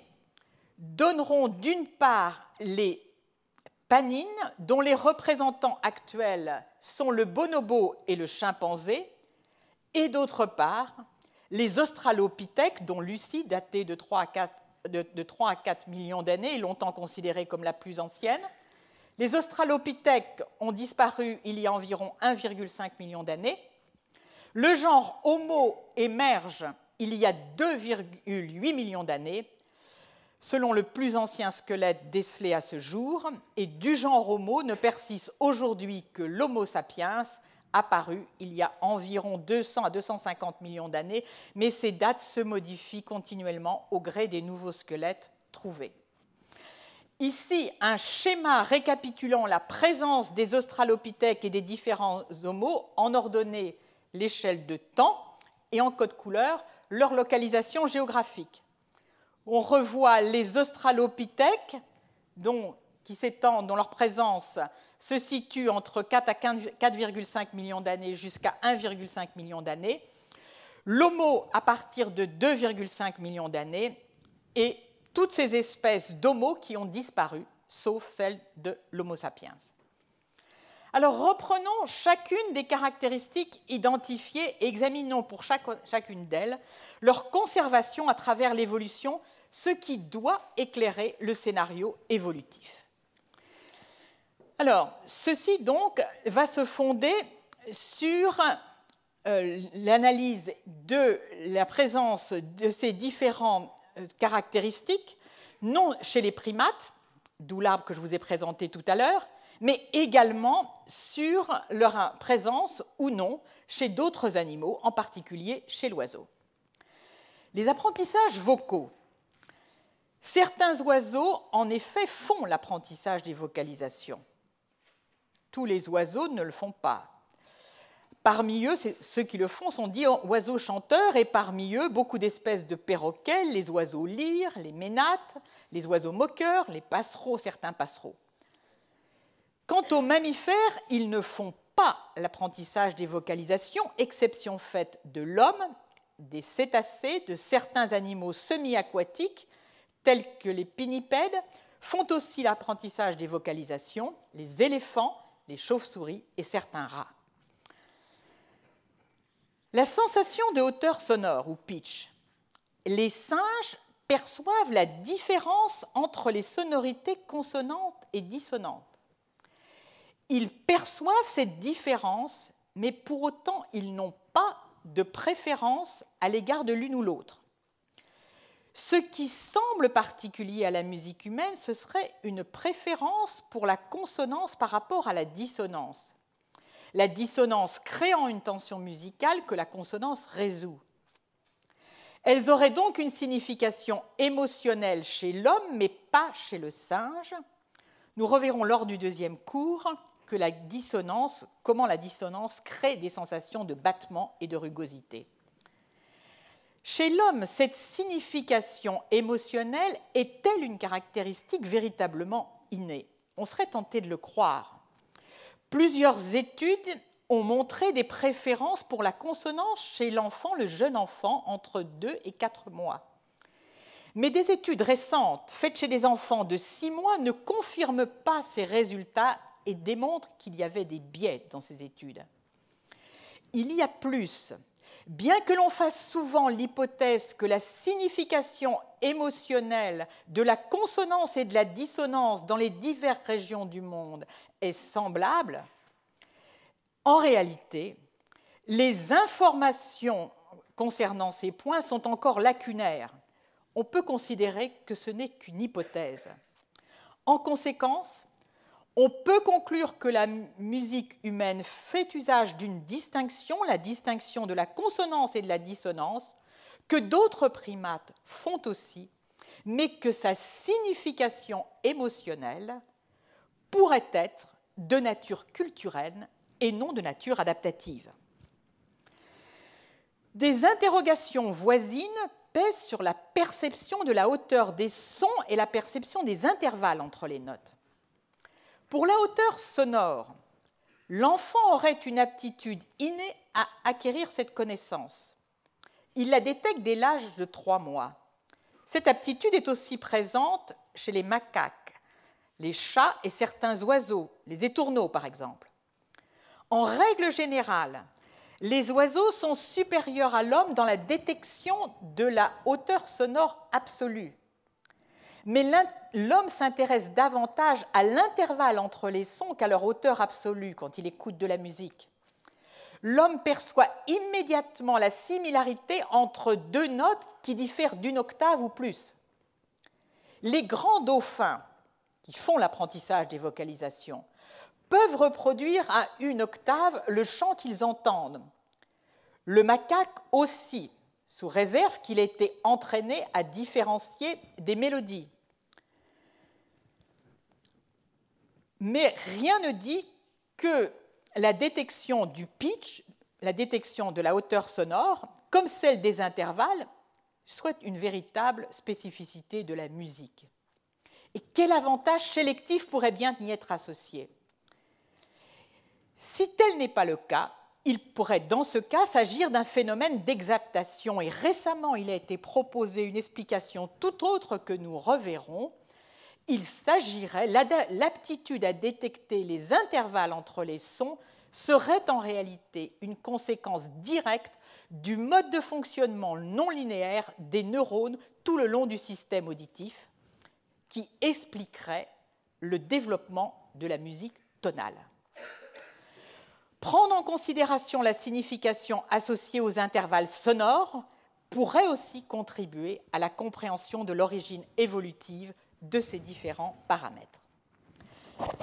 [SPEAKER 1] donneront d'une part les panines, dont les représentants actuels sont le bonobo et le chimpanzé, et d'autre part les australopithèques, dont Lucie, datée de 3 à 4, millions d'années, est longtemps considérée comme la plus ancienne. Les australopithèques ont disparu il y a environ 1,5 million d'années. Le genre Homo émerge il y a 2,8 millions d'années selon le plus ancien squelette décelé à ce jour, et du genre Homo ne persiste aujourd'hui que l'Homo sapiens, apparu il y a environ 200 à 250 millions d'années, mais ces dates se modifient continuellement au gré des nouveaux squelettes trouvés. Ici, un schéma récapitulant la présence des australopithèques et des différents homos en ordonnée l'échelle de temps et en code couleur leur localisation géographique on revoit les australopithèques, dont, qui leur présence se situe entre 4 à 4,5 millions d'années jusqu'à 1,5 million d'années, l'Homo à partir de 2,5 millions d'années, et toutes ces espèces d'Homo qui ont disparu, sauf celle de l'Homo sapiens. Alors reprenons chacune des caractéristiques identifiées et examinons pour chacune d'elles leur conservation à travers l'évolution ce qui doit éclairer le scénario évolutif. Alors, ceci donc va se fonder sur euh, l'analyse de la présence de ces différentes euh, caractéristiques, non chez les primates, d'où l'arbre que je vous ai présenté tout à l'heure, mais également sur leur présence ou non chez d'autres animaux, en particulier chez l'oiseau. Les apprentissages vocaux Certains oiseaux, en effet, font l'apprentissage des vocalisations. Tous les oiseaux ne le font pas. Parmi eux, ceux qui le font sont dits oiseaux chanteurs, et parmi eux, beaucoup d'espèces de perroquets, les oiseaux lyres, les ménates, les oiseaux moqueurs, les passereaux, certains passereaux. Quant aux mammifères, ils ne font pas l'apprentissage des vocalisations, exception faite de l'homme, des cétacés, de certains animaux semi-aquatiques tels que les pinnipèdes, font aussi l'apprentissage des vocalisations, les éléphants, les chauves-souris et certains rats. La sensation de hauteur sonore, ou pitch, les singes perçoivent la différence entre les sonorités consonantes et dissonantes. Ils perçoivent cette différence, mais pour autant ils n'ont pas de préférence à l'égard de l'une ou l'autre. Ce qui semble particulier à la musique humaine, ce serait une préférence pour la consonance par rapport à la dissonance. La dissonance créant une tension musicale que la consonance résout. Elles auraient donc une signification émotionnelle chez l'homme, mais pas chez le singe. Nous reverrons lors du deuxième cours que la dissonance, comment la dissonance crée des sensations de battement et de rugosité. Chez l'homme, cette signification émotionnelle est-elle une caractéristique véritablement innée On serait tenté de le croire. Plusieurs études ont montré des préférences pour la consonance chez l'enfant, le jeune enfant, entre 2 et 4 mois. Mais des études récentes faites chez des enfants de 6 mois ne confirment pas ces résultats et démontrent qu'il y avait des biais dans ces études. Il y a plus. Bien que l'on fasse souvent l'hypothèse que la signification émotionnelle de la consonance et de la dissonance dans les diverses régions du monde est semblable, en réalité, les informations concernant ces points sont encore lacunaires. On peut considérer que ce n'est qu'une hypothèse. En conséquence, on peut conclure que la musique humaine fait usage d'une distinction, la distinction de la consonance et de la dissonance, que d'autres primates font aussi, mais que sa signification émotionnelle pourrait être de nature culturelle et non de nature adaptative. Des interrogations voisines pèsent sur la perception de la hauteur des sons et la perception des intervalles entre les notes. Pour la hauteur sonore, l'enfant aurait une aptitude innée à acquérir cette connaissance. Il la détecte dès l'âge de trois mois. Cette aptitude est aussi présente chez les macaques, les chats et certains oiseaux, les étourneaux par exemple. En règle générale, les oiseaux sont supérieurs à l'homme dans la détection de la hauteur sonore absolue. Mais l'homme s'intéresse davantage à l'intervalle entre les sons qu'à leur hauteur absolue quand il écoute de la musique. L'homme perçoit immédiatement la similarité entre deux notes qui diffèrent d'une octave ou plus. Les grands dauphins, qui font l'apprentissage des vocalisations, peuvent reproduire à une octave le chant qu'ils entendent. Le macaque aussi, sous réserve qu'il ait été entraîné à différencier des mélodies. mais rien ne dit que la détection du pitch, la détection de la hauteur sonore, comme celle des intervalles, soit une véritable spécificité de la musique. Et quel avantage sélectif pourrait bien y être associé Si tel n'est pas le cas, il pourrait dans ce cas s'agir d'un phénomène d'exaptation. Et récemment, il a été proposé une explication tout autre que nous reverrons il s'agirait, l'aptitude à détecter les intervalles entre les sons serait en réalité une conséquence directe du mode de fonctionnement non linéaire des neurones tout le long du système auditif qui expliquerait le développement de la musique tonale. Prendre en considération la signification associée aux intervalles sonores pourrait aussi contribuer à la compréhension de l'origine évolutive de ces différents paramètres.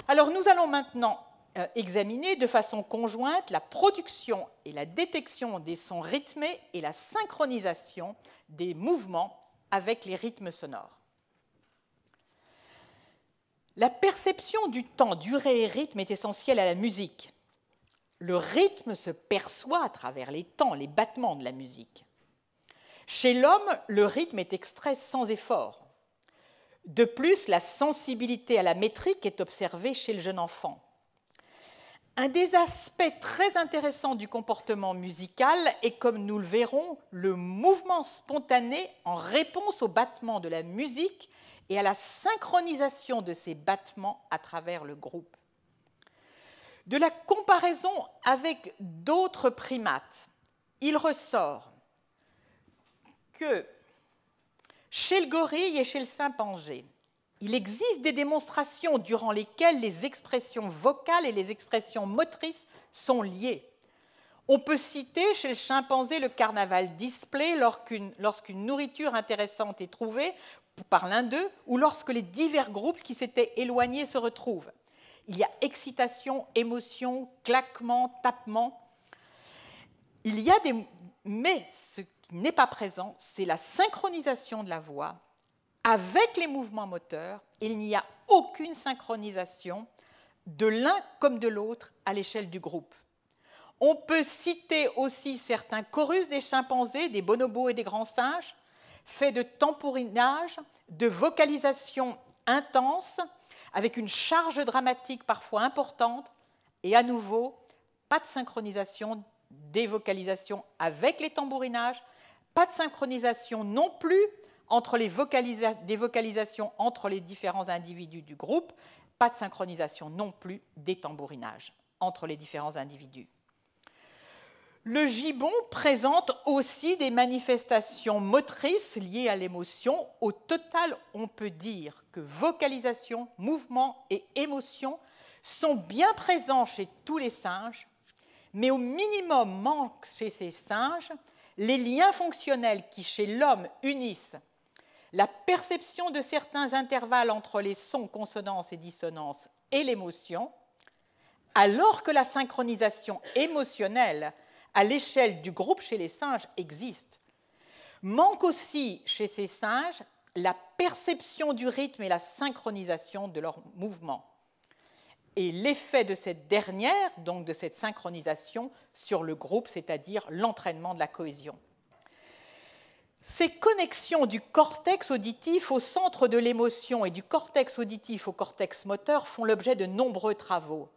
[SPEAKER 1] Alors nous allons maintenant euh, examiner de façon conjointe la production et la détection des sons rythmés et la synchronisation des mouvements avec les rythmes sonores. La perception du temps, durée et rythme est essentielle à la musique. Le rythme se perçoit à travers les temps, les battements de la musique. Chez l'homme, le rythme est extrait sans effort. De plus, la sensibilité à la métrique est observée chez le jeune enfant. Un des aspects très intéressants du comportement musical est, comme nous le verrons, le mouvement spontané en réponse au battement de la musique et à la synchronisation de ces battements à travers le groupe. De la comparaison avec d'autres primates, il ressort que chez le gorille et chez le chimpanzé, il existe des démonstrations durant lesquelles les expressions vocales et les expressions motrices sont liées. On peut citer chez le chimpanzé le carnaval display lorsqu'une nourriture intéressante est trouvée par l'un d'eux ou lorsque les divers groupes qui s'étaient éloignés se retrouvent. Il y a excitation, émotion, claquement, tapement. Il y a des... Mais ce qui n'est pas présent, c'est la synchronisation de la voix avec les mouvements moteurs. Il n'y a aucune synchronisation de l'un comme de l'autre à l'échelle du groupe. On peut citer aussi certains chorus des chimpanzés, des bonobos et des grands singes, faits de tambourinage, de vocalisation intense, avec une charge dramatique parfois importante, et à nouveau, pas de synchronisation des vocalisations avec les tambourinages, pas de synchronisation non plus entre les des vocalisations entre les différents individus du groupe, pas de synchronisation non plus des tambourinages entre les différents individus. Le gibon présente aussi des manifestations motrices liées à l'émotion. Au total, on peut dire que vocalisation, mouvement et émotion sont bien présents chez tous les singes, mais au minimum manquent chez ces singes les liens fonctionnels qui chez l'homme unissent la perception de certains intervalles entre les sons, consonances et dissonances et l'émotion, alors que la synchronisation émotionnelle à l'échelle du groupe chez les singes existe. Manque aussi chez ces singes la perception du rythme et la synchronisation de leurs mouvements et l'effet de cette dernière, donc de cette synchronisation, sur le groupe, c'est-à-dire l'entraînement de la cohésion. Ces connexions du cortex auditif au centre de l'émotion et du cortex auditif au cortex moteur font l'objet de nombreux travaux.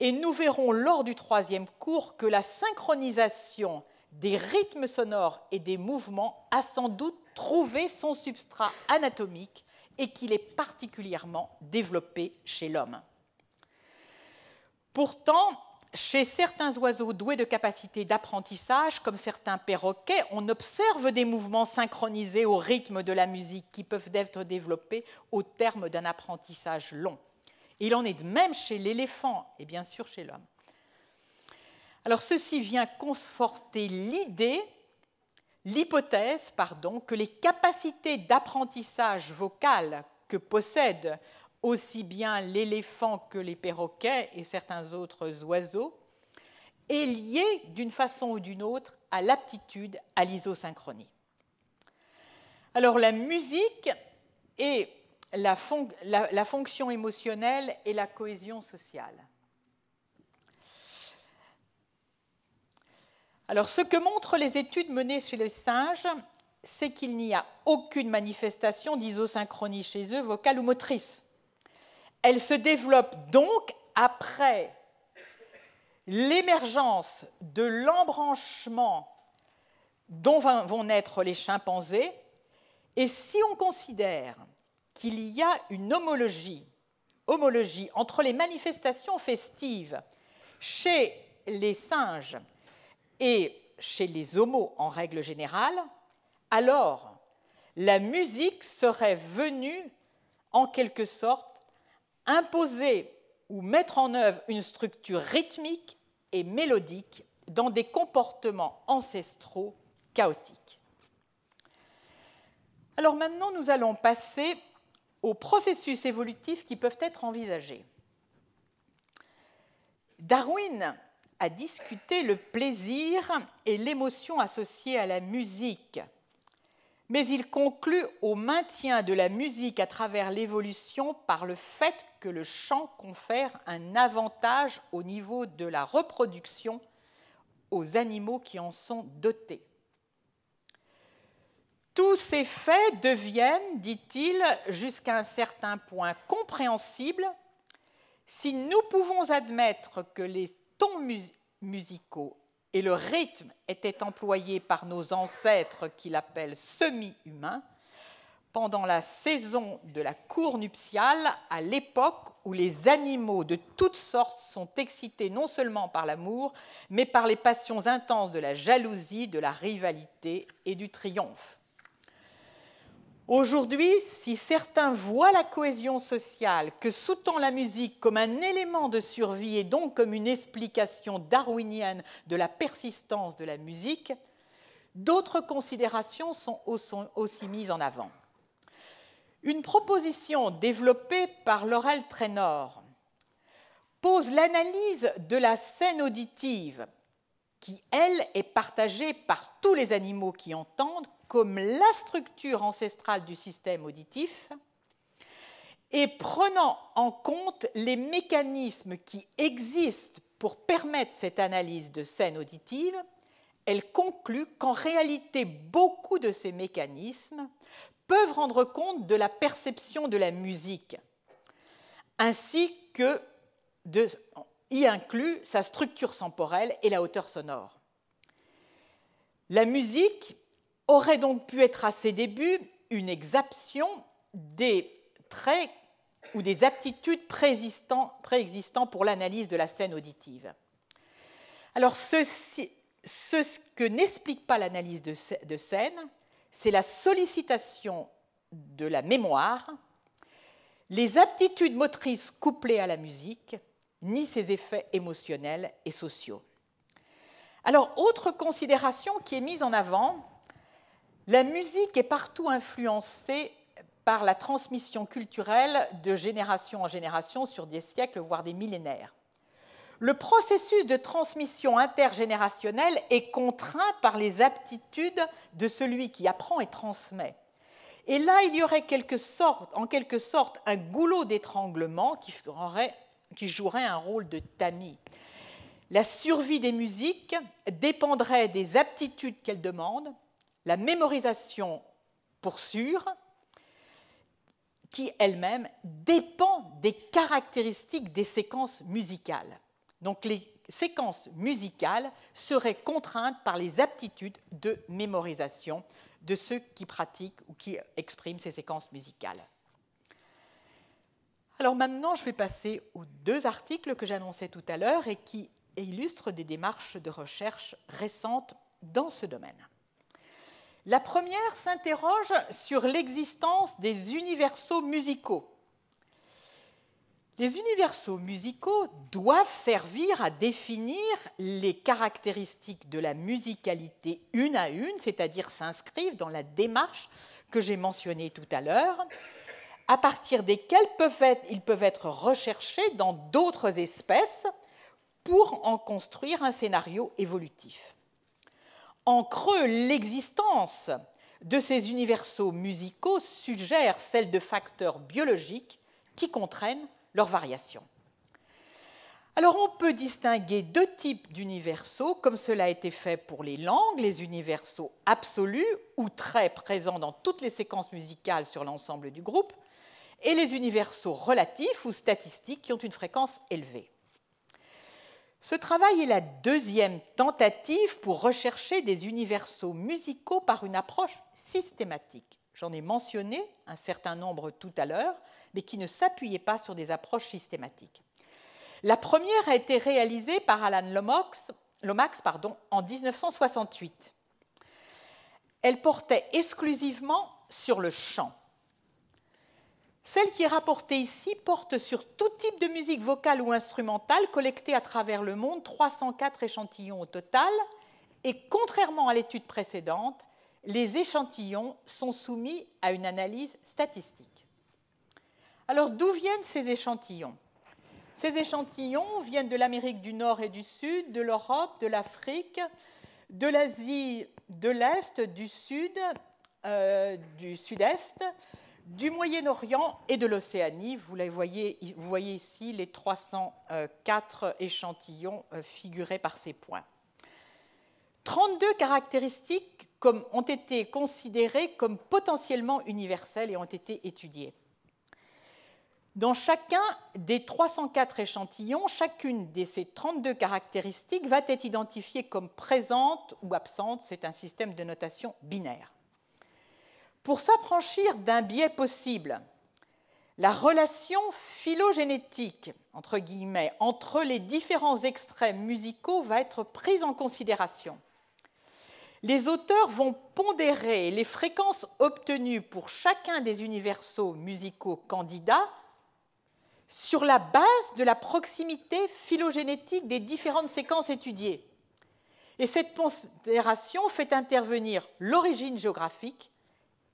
[SPEAKER 1] Et nous verrons lors du troisième cours que la synchronisation des rythmes sonores et des mouvements a sans doute trouvé son substrat anatomique et qu'il est particulièrement développé chez l'homme. Pourtant, chez certains oiseaux doués de capacités d'apprentissage, comme certains perroquets, on observe des mouvements synchronisés au rythme de la musique qui peuvent être développés au terme d'un apprentissage long. Il en est de même chez l'éléphant et bien sûr chez l'homme. Alors ceci vient conforter l'idée, l'hypothèse, pardon, que les capacités d'apprentissage vocal que possèdent aussi bien l'éléphant que les perroquets et certains autres oiseaux, est lié d'une façon ou d'une autre à l'aptitude à l'isosynchronie. Alors la musique et la, fonction émotionnelle et la cohésion sociale. Alors ce que montrent les études menées chez les singes, c'est qu'il n'y a aucune manifestation d'isosynchronie chez eux, vocale ou motrice. Elle se développe donc après l'émergence de l'embranchement dont vont naître les chimpanzés. Et si on considère qu'il y a une homologie, entre les manifestations festives chez les singes et chez les homos en règle générale, alors la musique serait venue en quelque sorte imposer ou mettre en œuvre une structure rythmique et mélodique dans des comportements ancestraux chaotiques. Alors maintenant, nous allons passer aux processus évolutifs qui peuvent être envisagés. Darwin a discuté le plaisir et l'émotion associés à la musique mais il conclut au maintien de la musique à travers l'évolution par le fait que le chant confère un avantage au niveau de la reproduction aux animaux qui en sont dotés. Tous ces faits deviennent, dit-il, jusqu'à un certain point compréhensibles si nous pouvons admettre que les tons musicaux et le rythme était employé par nos ancêtres qu'il appelle semi-humains pendant la saison de la cour nuptiale à l'époque où les animaux de toutes sortes sont excités non seulement par l'amour, mais par les passions intenses de la jalousie, de la rivalité et du triomphe. Aujourd'hui, si certains voient la cohésion sociale que sous-tend la musique comme un élément de survie et donc comme une explication darwinienne de la persistance de la musique, d'autres considérations sont aussi mises en avant. Une proposition développée par Laurel Trenor pose l'analyse de la scène auditive, qui, elle, est partagée par tous les animaux qui entendent, comme la structure ancestrale du système auditif et prenant en compte les mécanismes qui existent pour permettre cette analyse de scène auditive, elle conclut qu'en réalité beaucoup de ces mécanismes peuvent rendre compte de la perception de la musique, ainsi que de, y inclut sa structure temporelle et la hauteur sonore. La musique aurait donc pu être à ses débuts une exaption des traits ou des aptitudes préexistants, pour l'analyse de la scène auditive. Alors, ce que n'explique pas l'analyse de, de scène, c'est la sollicitation de la mémoire, les aptitudes motrices couplées à la musique, ni ses effets émotionnels et sociaux. Alors, autre considération qui est mise en avant, la musique est partout influencée par la transmission culturelle de génération en génération sur des siècles, voire des millénaires. Le processus de transmission intergénérationnelle est contraint par les aptitudes de celui qui apprend et transmet. Et là, il y aurait quelque sorte, en quelque sorte un goulot d'étranglement qui, qui jouerait un rôle de tamis. La survie des musiques dépendrait des aptitudes qu'elles demandent, la mémorisation pour sûr, qui elle-même dépend des caractéristiques des séquences musicales. Donc les séquences musicales seraient contraintes par les aptitudes de mémorisation de ceux qui pratiquent ou qui expriment ces séquences musicales. Alors maintenant, je vais passer aux deux articles que j'annonçais tout à l'heure et qui illustrent des démarches de recherche récentes dans ce domaine. La première s'interroge sur l'existence des universaux musicaux. Les universaux musicaux doivent servir à définir les caractéristiques de la musicalité une à une, c'est-à-dire s'inscrivent dans la démarche que j'ai mentionnée tout à l'heure, à partir desquelles ils peuvent être recherchés dans d'autres espèces pour en construire un scénario évolutif. En creux, l'existence de ces universaux musicaux suggère celle de facteurs biologiques qui contraignent leurs variations. Alors on peut distinguer deux types d'universaux, comme cela a été fait pour les langues, les universaux absolus ou très présents dans toutes les séquences musicales sur l'ensemble du groupe, et les universaux relatifs ou statistiques qui ont une fréquence élevée. Ce travail est la deuxième tentative pour rechercher des universaux musicaux par une approche systématique. J'en ai mentionné un certain nombre tout à l'heure, mais qui ne s'appuyait pas sur des approches systématiques. La première a été réalisée par Alan Lomax, en 1968. Elle portait exclusivement sur le chant. Celle qui est rapportée ici porte sur tout type de musique vocale ou instrumentale collectée à travers le monde, 304 échantillons au total, et contrairement à l'étude précédente, les échantillons sont soumis à une analyse statistique. Alors d'où viennent ces échantillons Ces échantillons viennent de l'Amérique du Nord et du Sud, de l'Europe, de l'Afrique, de l'Asie de l'Est, du Sud, euh, du Sud-Est, du Moyen-Orient et de l'Océanie. Vous, voyez, ici les 304 échantillons euh, figurés par ces points. 32 caractéristiques ont été considérées comme potentiellement universelles et ont été étudiées. Dans chacun des 304 échantillons, chacune de ces 32 caractéristiques va être identifiée comme présente ou absente. C'est un système de notation binaire pour s'affranchir d'un biais possible, la relation phylogénétique, entre les différents extrêmes musicaux va être prise en considération. Les auteurs vont pondérer les fréquences obtenues pour chacun des universaux musicaux candidats sur la base de la proximité phylogénétique des différentes séquences étudiées. Et cette pondération fait intervenir l'origine géographique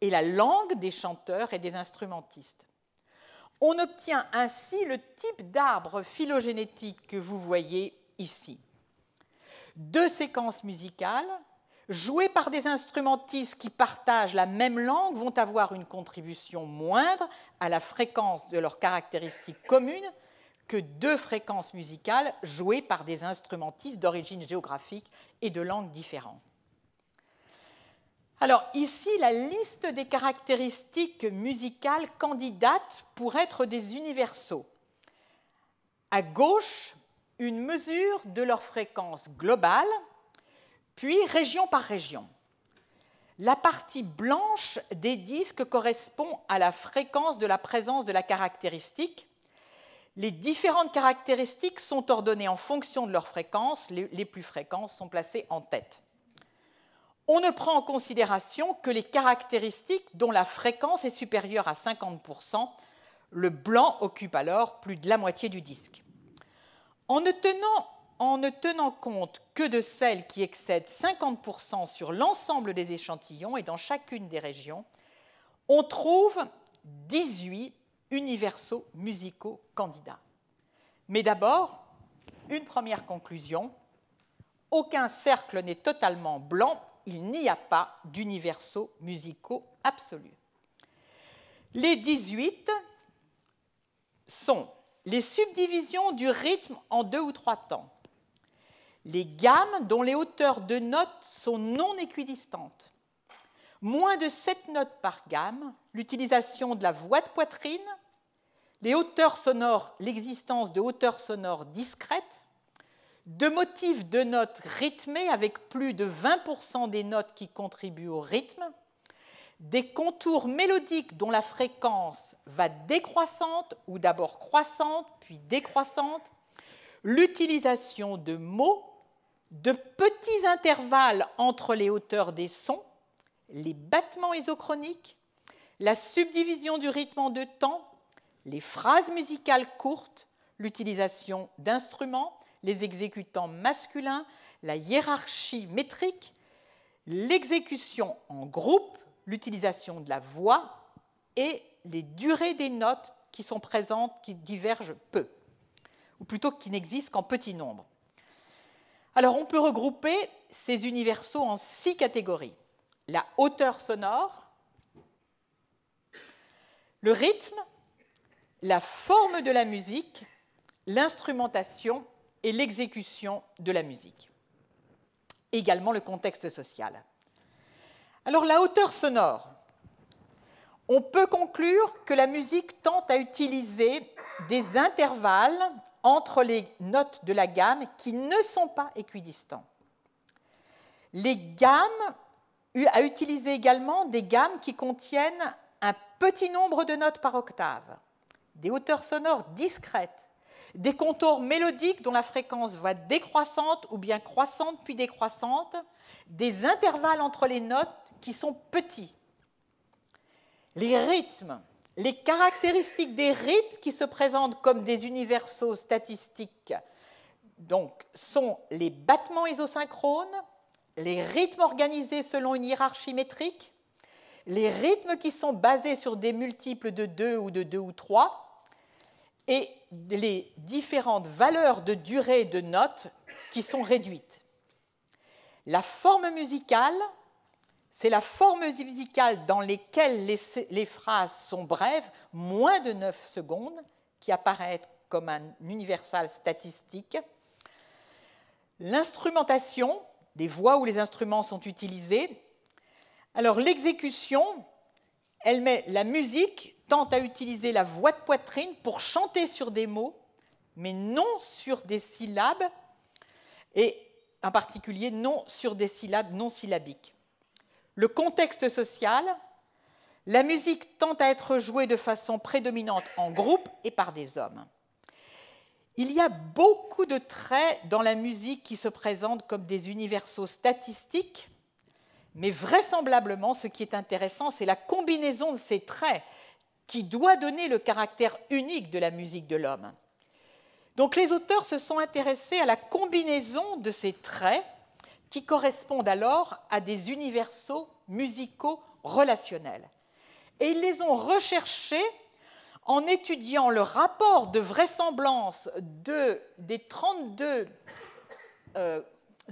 [SPEAKER 1] et la langue des chanteurs et des instrumentistes. On obtient ainsi le type d'arbre phylogénétique que vous voyez ici. Deux séquences musicales, jouées par des instrumentistes qui partagent la même langue, vont avoir une contribution moindre à la fréquence de leurs caractéristiques communes que deux fréquences musicales jouées par des instrumentistes d'origine géographique et de langue différente. Alors ici, la liste des caractéristiques musicales candidates pour être des universaux. À gauche, une mesure de leur fréquence globale, puis région par région. La partie blanche des disques correspond à la fréquence de la présence de la caractéristique. Les différentes caractéristiques sont ordonnées en fonction de leur fréquence, les plus fréquentes sont placées en tête on ne prend en considération que les caractéristiques dont la fréquence est supérieure à 50%. Le blanc occupe alors plus de la moitié du disque. En ne tenant, en ne tenant compte que de celles qui excèdent 50% sur l'ensemble des échantillons et dans chacune des régions, on trouve 18 universaux musicaux candidats. Mais d'abord, une première conclusion, aucun cercle n'est totalement blanc il n'y a pas d'universaux musicaux absolus. Les 18 sont les subdivisions du rythme en deux ou trois temps, les gammes dont les hauteurs de notes sont non équidistantes, moins de 7 notes par gamme, l'utilisation de la voix de poitrine, les hauteurs sonores, l'existence de hauteurs sonores discrètes, de motifs de notes rythmées avec plus de 20% des notes qui contribuent au rythme. Des contours mélodiques dont la fréquence va décroissante ou d'abord croissante puis décroissante. L'utilisation de mots, de petits intervalles entre les hauteurs des sons, les battements isochroniques, la subdivision du rythme en deux temps, les phrases musicales courtes, l'utilisation d'instruments, les exécutants masculins, la hiérarchie métrique, l'exécution en groupe, l'utilisation de la voix et les durées des notes qui sont présentes, qui divergent peu, ou plutôt qui n'existent qu'en petit nombre. Alors on peut regrouper ces universaux en six catégories. La hauteur sonore, le rythme, la forme de la musique, l'instrumentation et l'exécution de la musique. Également le contexte social. Alors la hauteur sonore. On peut conclure que la musique tente à utiliser des intervalles entre les notes de la gamme qui ne sont pas équidistants. Les gammes, à utilisé également des gammes qui contiennent un petit nombre de notes par octave, des hauteurs sonores discrètes des contours mélodiques dont la fréquence va décroissante ou bien croissante puis décroissante, des intervalles entre les notes qui sont petits, les rythmes, les caractéristiques des rythmes qui se présentent comme des universaux statistiques, donc, sont les battements isosynchrones, les rythmes organisés selon une hiérarchie métrique, les rythmes qui sont basés sur des multiples de 2 ou de 2 ou 3, et les différentes valeurs de durée de notes qui sont réduites. La forme musicale, c'est la forme musicale dans laquelle les, phrases sont brèves, moins de 9 secondes, qui apparaît comme un universal statistique. L'instrumentation, des voix où les instruments sont utilisés. Alors l'exécution, elle met la musique tente à utiliser la voix de poitrine pour chanter sur des mots, mais non sur des syllabes, et en particulier non sur des syllabes non syllabiques. Le contexte social, la musique tend à être jouée de façon prédominante en groupe et par des hommes. Il y a beaucoup de traits dans la musique qui se présentent comme des universaux statistiques, mais vraisemblablement, ce qui est intéressant, c'est la combinaison de ces traits qui doit donner le caractère unique de la musique de l'homme. Donc les auteurs se sont intéressés à la combinaison de ces traits qui correspondent alors à des universaux musicaux relationnels. Et ils les ont recherchés en étudiant le rapport de vraisemblance des 32 euh,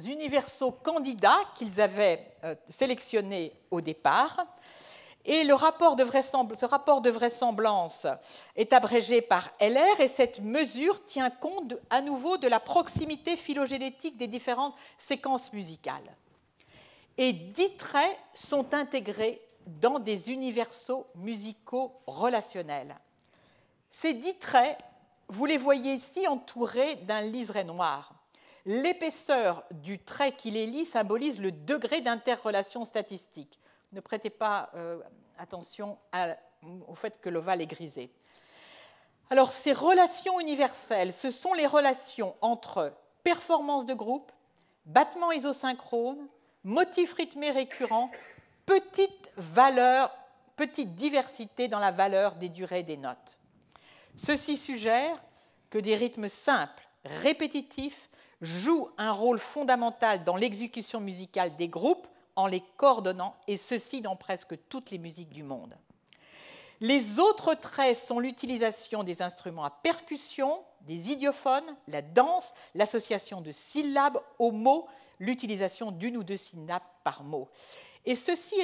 [SPEAKER 1] universaux candidats qu'ils avaient euh, sélectionnés au départ et le rapport de ce rapport de vraisemblance est abrégé par LR et cette mesure tient compte à nouveau de la proximité phylogénétique des différentes séquences musicales. Et dix traits sont intégrés dans des universaux musicaux relationnels. Ces dix traits, vous les voyez ici entourés d'un liseré noir. L'épaisseur du trait qui les lit symbolise le degré d'interrelation statistique ne prêtez pas euh, attention au fait que l'ovale est grisé. Alors ces relations universelles, ce sont les relations entre performance de groupe, battement isosynchrone, motifs rythmés récurrents, petite valeur, petite diversité dans la valeur des durées des notes. Ceci suggère que des rythmes simples, répétitifs, jouent un rôle fondamental dans l'exécution musicale des groupes en les coordonnant, et ceci dans presque toutes les musiques du monde. Les autres traits sont l'utilisation des instruments à percussion, des idiophones, la danse, l'association de syllabes aux mots, l'utilisation d'une ou deux syllabes par mot. Et ceci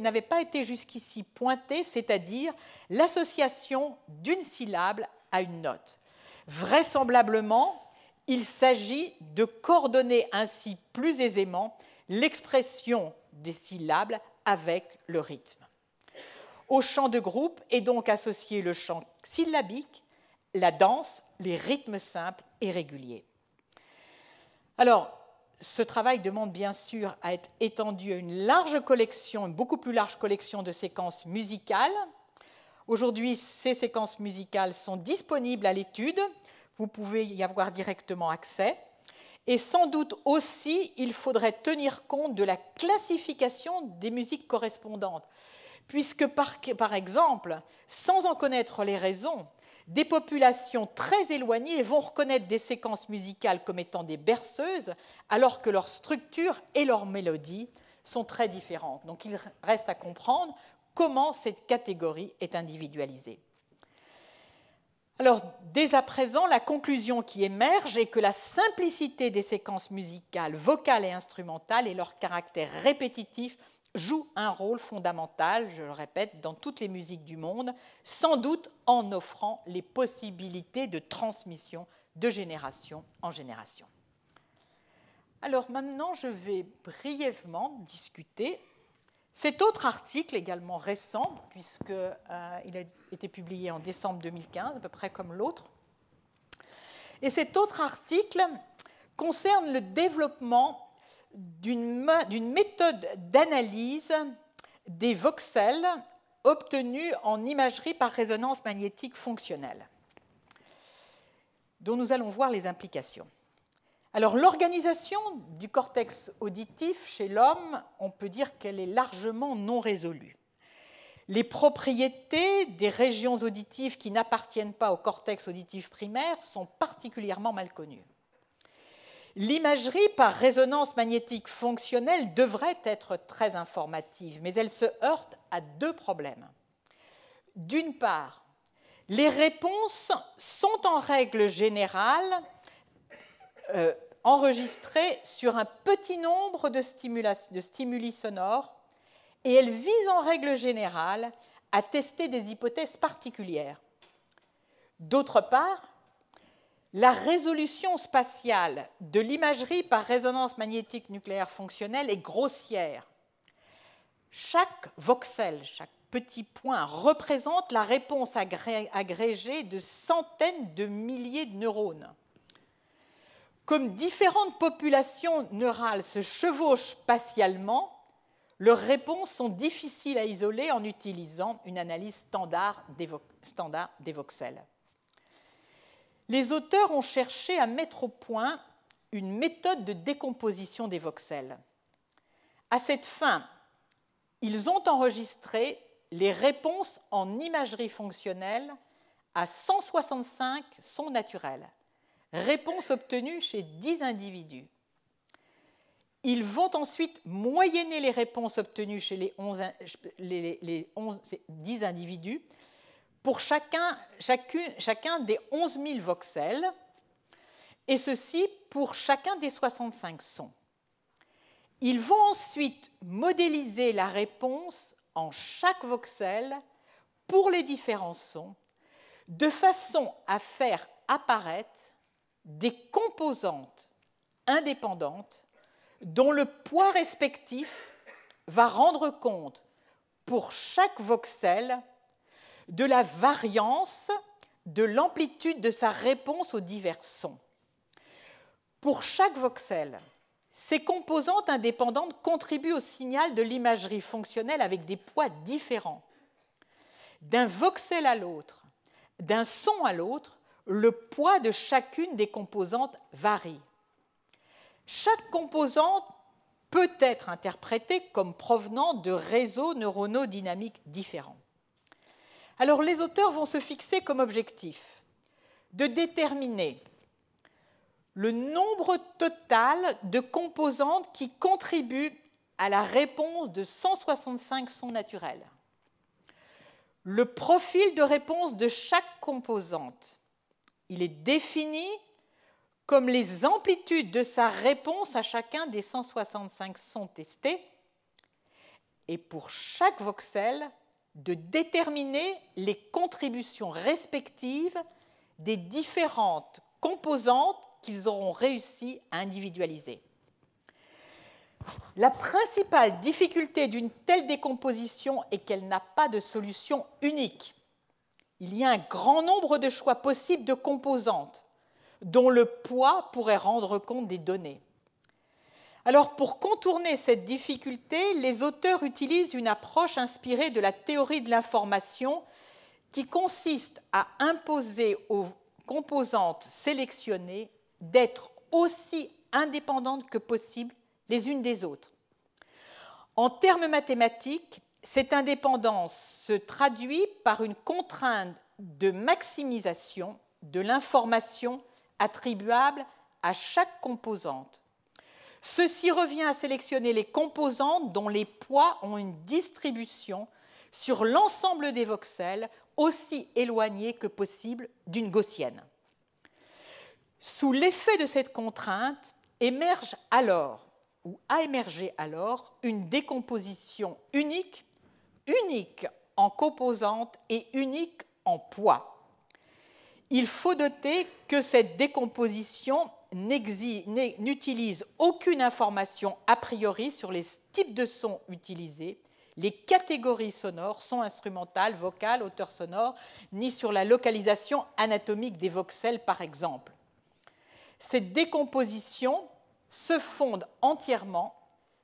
[SPEAKER 1] n'avait pas été jusqu'ici pointé, c'est-à-dire l'association d'une syllabe à une note. Vraisemblablement, il s'agit de coordonner ainsi plus aisément l'expression des syllabes avec le rythme. Au chant de groupe est donc associé le chant syllabique, la danse, les rythmes simples et réguliers. Alors, ce travail demande bien sûr à être étendu à une large collection, une beaucoup plus large collection de séquences musicales. Aujourd'hui, ces séquences musicales sont disponibles à l'étude. Vous pouvez y avoir directement accès. Et sans doute aussi, il faudrait tenir compte de la classification des musiques correspondantes, puisque par, exemple, sans en connaître les raisons, des populations très éloignées vont reconnaître des séquences musicales comme étant des berceuses, alors que leur structure et leur mélodie sont très différentes. Donc il reste à comprendre comment cette catégorie est individualisée. Alors, dès à présent, la conclusion qui émerge est que la simplicité des séquences musicales, vocales et instrumentales et leur caractère répétitif jouent un rôle fondamental, je le répète, dans toutes les musiques du monde, sans doute en offrant les possibilités de transmission de génération en génération. Alors maintenant, je vais brièvement discuter cet autre article, également récent, puisqu'il euh, a été publié en décembre 2015, à peu près comme l'autre, et cet autre article concerne le développement d'une méthode d'analyse des voxels obtenus en imagerie par résonance magnétique fonctionnelle, dont nous allons voir les implications. Alors l'organisation du cortex auditif chez l'homme, on peut dire qu'elle est largement non résolue. Les propriétés des régions auditives qui n'appartiennent pas au cortex auditif primaire sont particulièrement mal connues. L'imagerie par résonance magnétique fonctionnelle devrait être très informative, mais elle se heurte à deux problèmes. D'une part, les réponses sont en règle générale euh, enregistrée sur un petit nombre de, stimuli sonores et elle vise en règle générale à tester des hypothèses particulières. D'autre part, la résolution spatiale de l'imagerie par résonance magnétique nucléaire fonctionnelle est grossière. Chaque voxel, chaque petit point représente la réponse agrégée de centaines de milliers de neurones. Comme différentes populations neurales se chevauchent spatialement, leurs réponses sont difficiles à isoler en utilisant une analyse standard des, voxels. Les auteurs ont cherché à mettre au point une méthode de décomposition des voxels. À cette fin, ils ont enregistré les réponses en imagerie fonctionnelle à 165 sons naturels. Réponse obtenue chez 10 individus. Ils vont ensuite moyenner les réponses obtenues chez les, les, 10 individus pour chacun, chacun des 11 000 voxels, et ceci pour chacun des 65 sons. Ils vont ensuite modéliser la réponse en chaque voxel pour les différents sons, de façon à faire apparaître des composantes indépendantes dont le poids respectif va rendre compte pour chaque voxel de la variance de l'amplitude de sa réponse aux divers sons. Pour chaque voxel, ces composantes indépendantes contribuent au signal de l'imagerie fonctionnelle avec des poids différents. D'un voxel à l'autre, d'un son à l'autre, le poids de chacune des composantes varie. Chaque composante peut être interprétée comme provenant de réseaux neuronaux dynamiques différents. Alors les auteurs vont se fixer comme objectif de déterminer le nombre total de composantes qui contribuent à la réponse de 165 sons naturels, le profil de réponse de chaque composante, il est défini comme les amplitudes de sa réponse à chacun des 165 sons testés, et pour chaque voxel, de déterminer les contributions respectives des différentes composantes qu'ils auront réussi à individualiser. La principale difficulté d'une telle décomposition est qu'elle n'a pas de solution unique il y a un grand nombre de choix possibles de composantes dont le poids pourrait rendre compte des données. Alors pour contourner cette difficulté, les auteurs utilisent une approche inspirée de la théorie de l'information qui consiste à imposer aux composantes sélectionnées d'être aussi indépendantes que possible les unes des autres. En termes mathématiques, cette indépendance se traduit par une contrainte de maximisation de l'information attribuable à chaque composante. Ceci revient à sélectionner les composantes dont les poids ont une distribution sur l'ensemble des voxels aussi éloignée que possible d'une gaussienne. Sous l'effet de cette contrainte émerge alors, ou a émergé alors, une décomposition unique unique en composante et unique en poids. Il faut noter que cette décomposition n'utilise aucune information a priori sur les types de sons utilisés. Les catégories sonores, sont instrumentales, vocales, hauteur sonore, ni sur la localisation anatomique des voxels, par exemple. Cette décomposition se fonde entièrement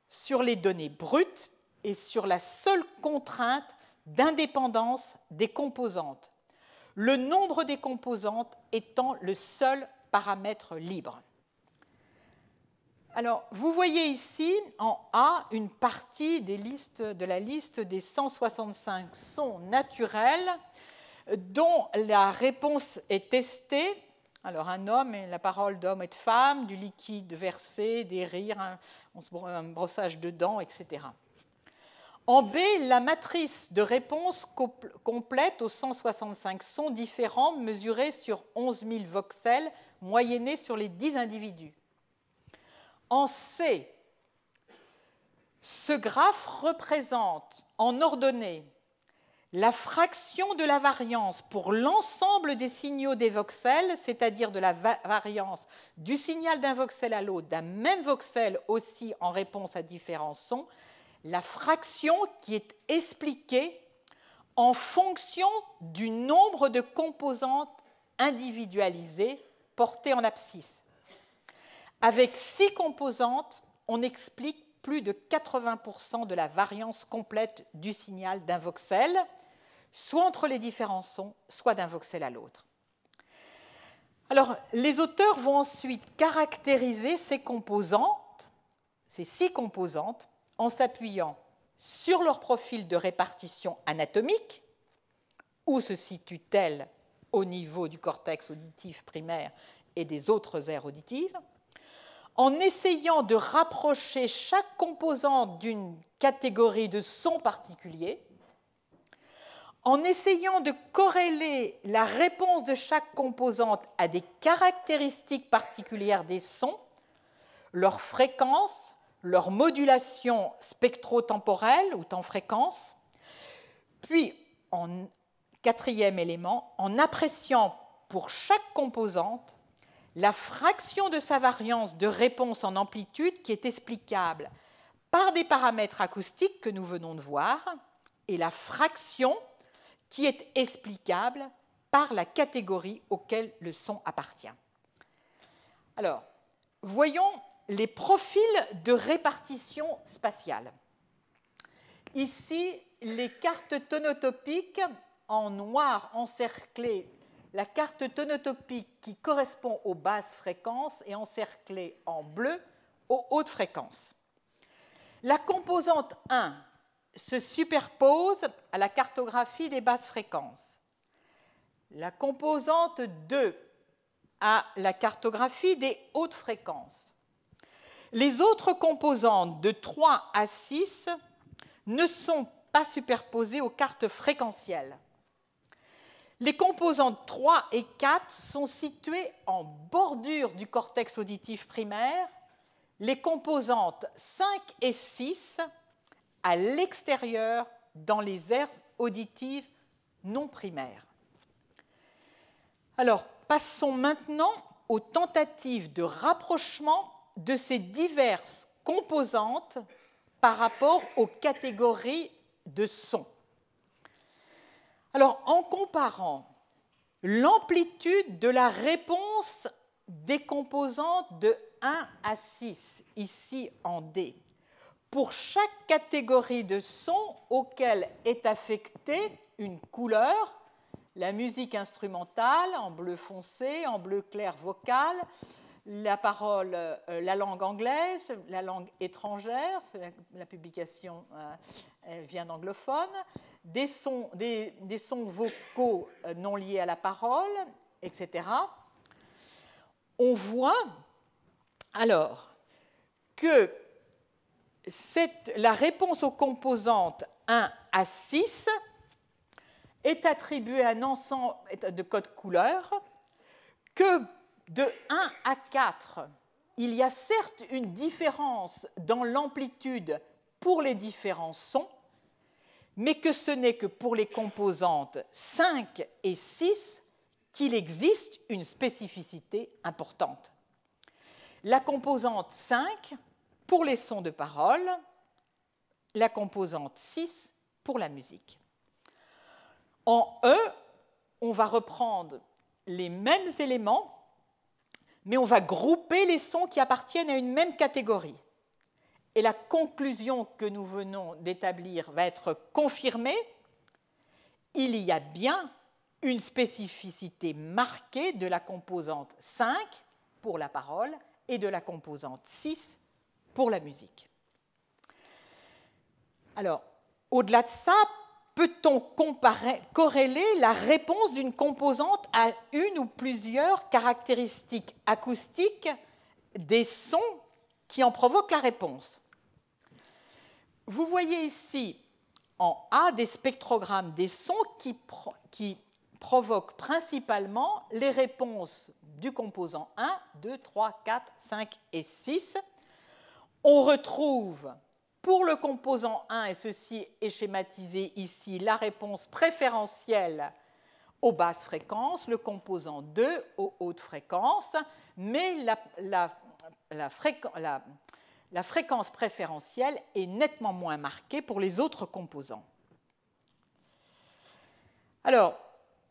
[SPEAKER 1] sur les données brutes et sur la seule contrainte d'indépendance des composantes, le nombre des composantes étant le seul paramètre libre. Alors, vous voyez ici en A une partie des listes, de la liste des 165 sons naturels dont la réponse est testée. Alors, un homme, et la parole d'homme et de femme, du liquide versé, des rires, un, brossage de dents, etc. En B, la matrice de réponse complète aux 165 sons différents mesurés sur 11 000 voxels moyennés sur les 10 individus. En C, ce graphe représente en ordonnée la fraction de la variance pour l'ensemble des signaux des voxels, c'est-à-dire de la variance du signal d'un voxel à l'autre, d'un même voxel aussi en réponse à différents sons, la fraction qui est expliquée en fonction du nombre de composantes individualisées portées en abscisse. Avec six composantes, on explique plus de 80% de la variance complète du signal d'un voxel, soit entre les différents sons, soit d'un voxel à l'autre. Alors, les auteurs vont ensuite caractériser ces composantes, ces six composantes, en s'appuyant sur leur profil de répartition anatomique, où se situe-t-elle au niveau du cortex auditif primaire et des autres aires auditives, en essayant de rapprocher chaque composante d'une catégorie de sons particuliers, en essayant de corréler la réponse de chaque composante à des caractéristiques particulières des sons, leur fréquence, leur modulation spectro-temporelle ou temps-fréquence, puis en quatrième élément, en appréciant pour chaque composante la fraction de sa variance de réponse en amplitude qui est explicable par des paramètres acoustiques que nous venons de voir et la fraction qui est explicable par la catégorie auquel le son appartient. Alors, voyons les profils de répartition spatiale. Ici, les cartes tonotopiques en noir encerclées, la carte tonotopique qui correspond aux basses fréquences et encerclée en bleu aux hautes fréquences. La composante 1 se superpose à la cartographie des basses fréquences. La composante 2 à la cartographie des hautes fréquences. Les autres composantes de 3 à 6 ne sont pas superposées aux cartes fréquentielles. Les composantes 3 et 4 sont situées en bordure du cortex auditif primaire, les composantes 5 et 6 à l'extérieur dans les aires auditives non primaires. Alors, passons maintenant aux tentatives de rapprochement de ces diverses composantes par rapport aux catégories de sons. Alors, en comparant l'amplitude de la réponse des composantes de 1 à 6, ici en D, pour chaque catégorie de sons auquel est affectée une couleur, la musique instrumentale en bleu foncé, en bleu clair vocal, la parole, euh, la langue anglaise, la langue étrangère, la, publication euh, vient d'anglophone, des sons, des, sons vocaux euh, non liés à la parole, etc. On voit alors que la réponse aux composantes 1 à 6 est attribuée à un ensemble de codes couleurs que de 1 à 4, il y a certes une différence dans l'amplitude pour les différents sons, mais que ce n'est que pour les composantes 5 et 6 qu'il existe une spécificité importante. La composante 5 pour les sons de parole, la composante 6 pour la musique. En E, on va reprendre les mêmes éléments mais on va grouper les sons qui appartiennent à une même catégorie. Et la conclusion que nous venons d'établir va être confirmée. Il y a bien une spécificité marquée de la composante 5 pour la parole et de la composante 6 pour la musique. Alors, au-delà de ça, peut-on corréler la réponse d'une composante à une ou plusieurs caractéristiques acoustiques des sons qui en provoquent la réponse Vous voyez ici en A des spectrogrammes des sons qui, qui provoquent principalement les réponses du composant 1, 2, 3, 4, 5 et 6. On retrouve pour le composant 1, et ceci est schématisé ici, la réponse préférentielle aux basses fréquences, le composant 2 aux hautes fréquences, mais la, fréquence préférentielle est nettement moins marquée pour les autres composants. Alors,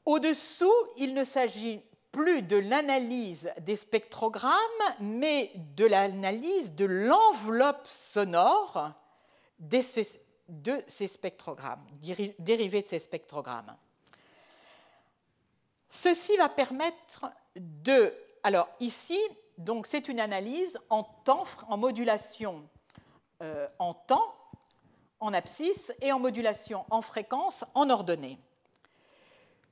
[SPEAKER 1] au-dessous, il ne s'agit plus de l'analyse des spectrogrammes, mais de l'analyse de l'enveloppe sonore de ces, spectrogrammes, dérivés de ces spectrogrammes. Ceci va permettre de... Alors ici, donc c'est une analyse en en modulation euh, en temps, en abscisse, et en modulation en fréquence, en ordonnée.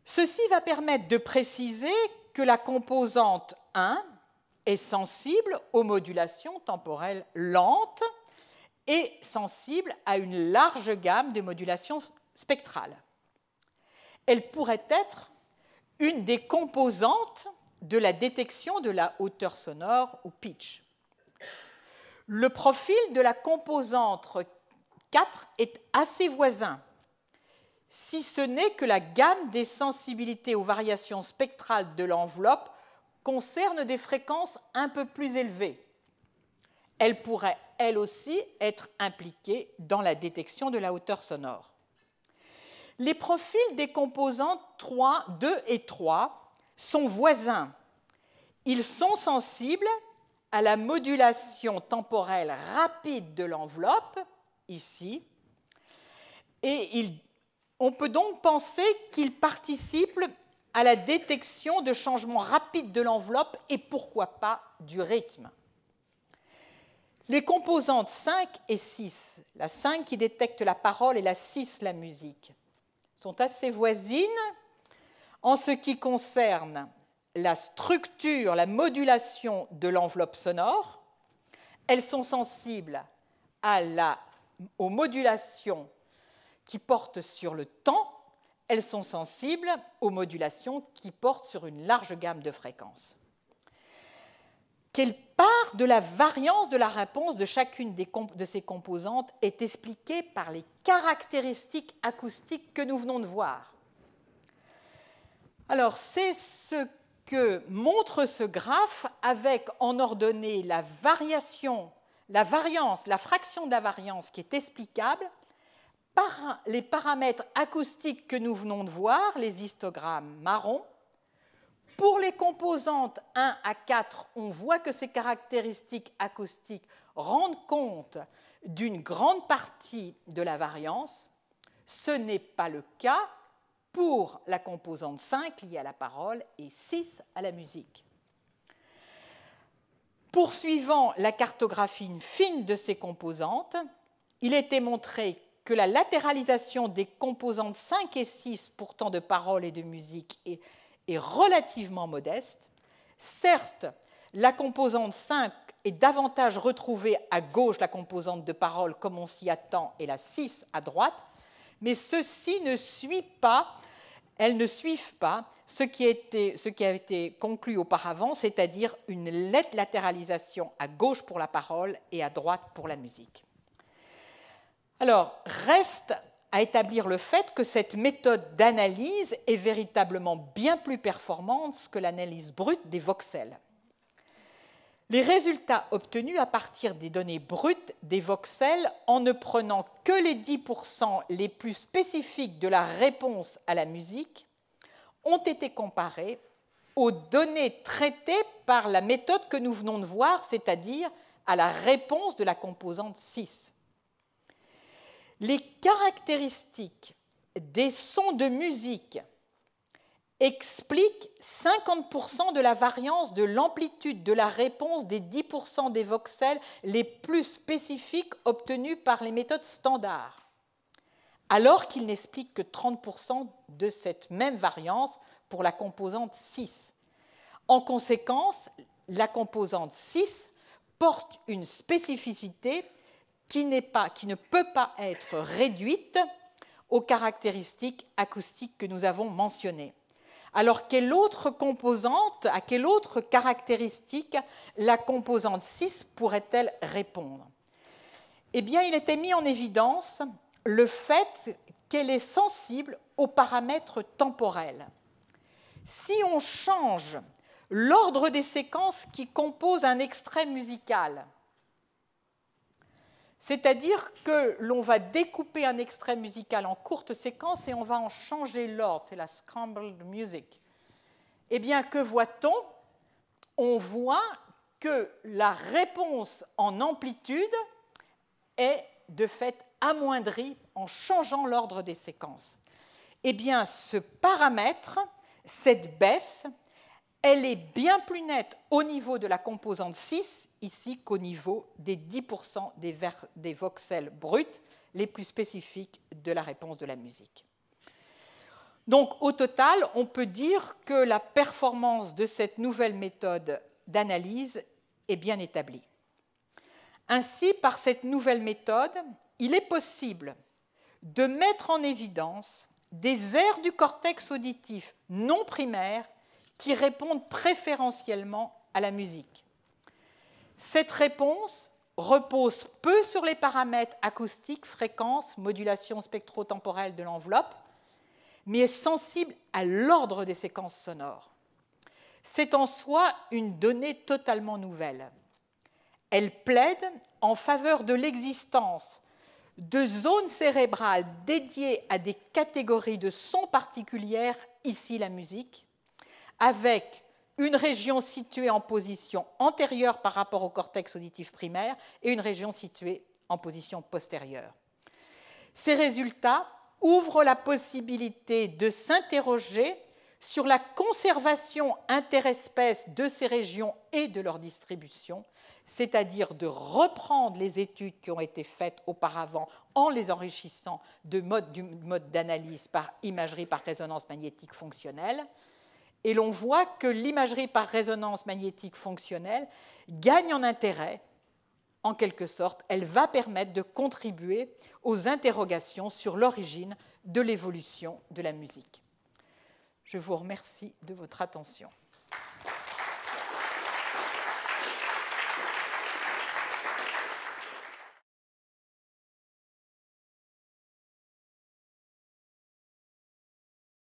[SPEAKER 1] Ceci va permettre de préciser que la composante 1 est sensible aux modulations temporelles lentes est sensible à une large gamme de modulations spectrales. Elle pourrait être une des composantes de la détection de la hauteur sonore ou pitch. Le profil de la composante 4 est assez voisin, si ce n'est que la gamme des sensibilités aux variations spectrales de l'enveloppe concerne des fréquences un peu plus élevées. Elle pourrait elle aussi être impliquée dans la détection de la hauteur sonore. Les profils des composants 3, 2 et 3 sont voisins. Ils sont sensibles à la modulation temporelle rapide de l'enveloppe, ici, et on peut donc penser qu'ils participent à la détection de changements rapides de l'enveloppe et pourquoi pas du rythme. Les composantes 5 et 6, la 5 qui détecte la parole et la 6 la musique, sont assez voisines en ce qui concerne la structure, la modulation de l'enveloppe sonore. Elles sont sensibles aux modulations qui portent sur le temps. Elles sont sensibles aux modulations qui portent sur une large gamme de fréquences. Quel ah. de la variance de la réponse de chacune de ces composantes est expliquée par les caractéristiques acoustiques que nous venons de voir. Alors c'est ce que montre ce graphe avec en ordonnée la variation, la variance, la fraction de la variance qui est explicable par les paramètres acoustiques que nous venons de voir, les histogrammes marrons, pour les composantes 1 à 4, on voit que ces caractéristiques acoustiques rendent compte d'une grande partie de la variance. Ce n'est pas le cas pour la composante 5 liée à la parole et 6 à la musique. Poursuivant la cartographie fine de ces composantes, il était montré que la latéralisation des composantes 5 et 6, pourtant de parole et de musique, est est relativement modeste. Certes, la composante 5 est davantage retrouvée à gauche, la composante de parole comme on s'y attend, et la 6 à droite, mais ceci ne suit pas, elles ne suivent pas ce qui, a été conclu auparavant, c'est-à-dire une lettre latéralisation à gauche pour la parole et à droite pour la musique. Alors, reste à établir le fait que cette méthode d'analyse est véritablement bien plus performante que l'analyse brute des voxels. Les résultats obtenus à partir des données brutes des voxels en ne prenant que les 10% les plus spécifiques de la réponse à la musique ont été comparés aux données traitées par la méthode que nous venons de voir, c'est-à-dire à la réponse de la composante 6 les caractéristiques des sons de musique expliquent 50% de la variance de l'amplitude de la réponse des 10% des voxels les plus spécifiques obtenus par les méthodes standards, alors qu'ils n'expliquent que 30% de cette même variance pour la composante 6. En conséquence, la composante 6 porte une spécificité qui, pas, qui ne peut pas être réduite aux caractéristiques acoustiques que nous avons mentionnées. Alors, quelle autre composante, à quelle autre caractéristique la composante 6 pourrait-elle répondre Eh bien, il était mis en évidence le fait qu'elle est sensible aux paramètres temporels. Si on change l'ordre des séquences qui composent un extrait musical, c'est-à-dire que l'on va découper un extrait musical en courtes séquences et on va en changer l'ordre. C'est la scrambled music. Eh bien, que voit-on On voit que la réponse en amplitude est de fait amoindrie en changeant l'ordre des séquences. Eh bien, ce paramètre, cette baisse, elle est bien plus nette au niveau de la composante 6 ici qu'au niveau des 10% des, voxels bruts les plus spécifiques de la réponse de la musique. Donc au total, on peut dire que la performance de cette nouvelle méthode d'analyse est bien établie. Ainsi, par cette nouvelle méthode, il est possible de mettre en évidence des aires du cortex auditif non primaires qui répondent préférentiellement à la musique. Cette réponse repose peu sur les paramètres acoustiques, fréquence, modulation spectro-temporelle de l'enveloppe, mais est sensible à l'ordre des séquences sonores. C'est en soi une donnée totalement nouvelle. Elle plaide en faveur de l'existence de zones cérébrales dédiées à des catégories de sons particulières, ici la musique, avec une région située en position antérieure par rapport au cortex auditif primaire et une région située en position postérieure. Ces résultats ouvrent la possibilité de s'interroger sur la conservation interespèce de ces régions et de leur distribution, c'est-à-dire de reprendre les études qui ont été faites auparavant en les enrichissant de modes d'analyse par imagerie par résonance magnétique fonctionnelle, et l'on voit que l'imagerie par résonance magnétique fonctionnelle gagne en intérêt. En quelque sorte, elle va permettre de contribuer aux interrogations sur l'origine de l'évolution de la musique. Je vous remercie de votre attention.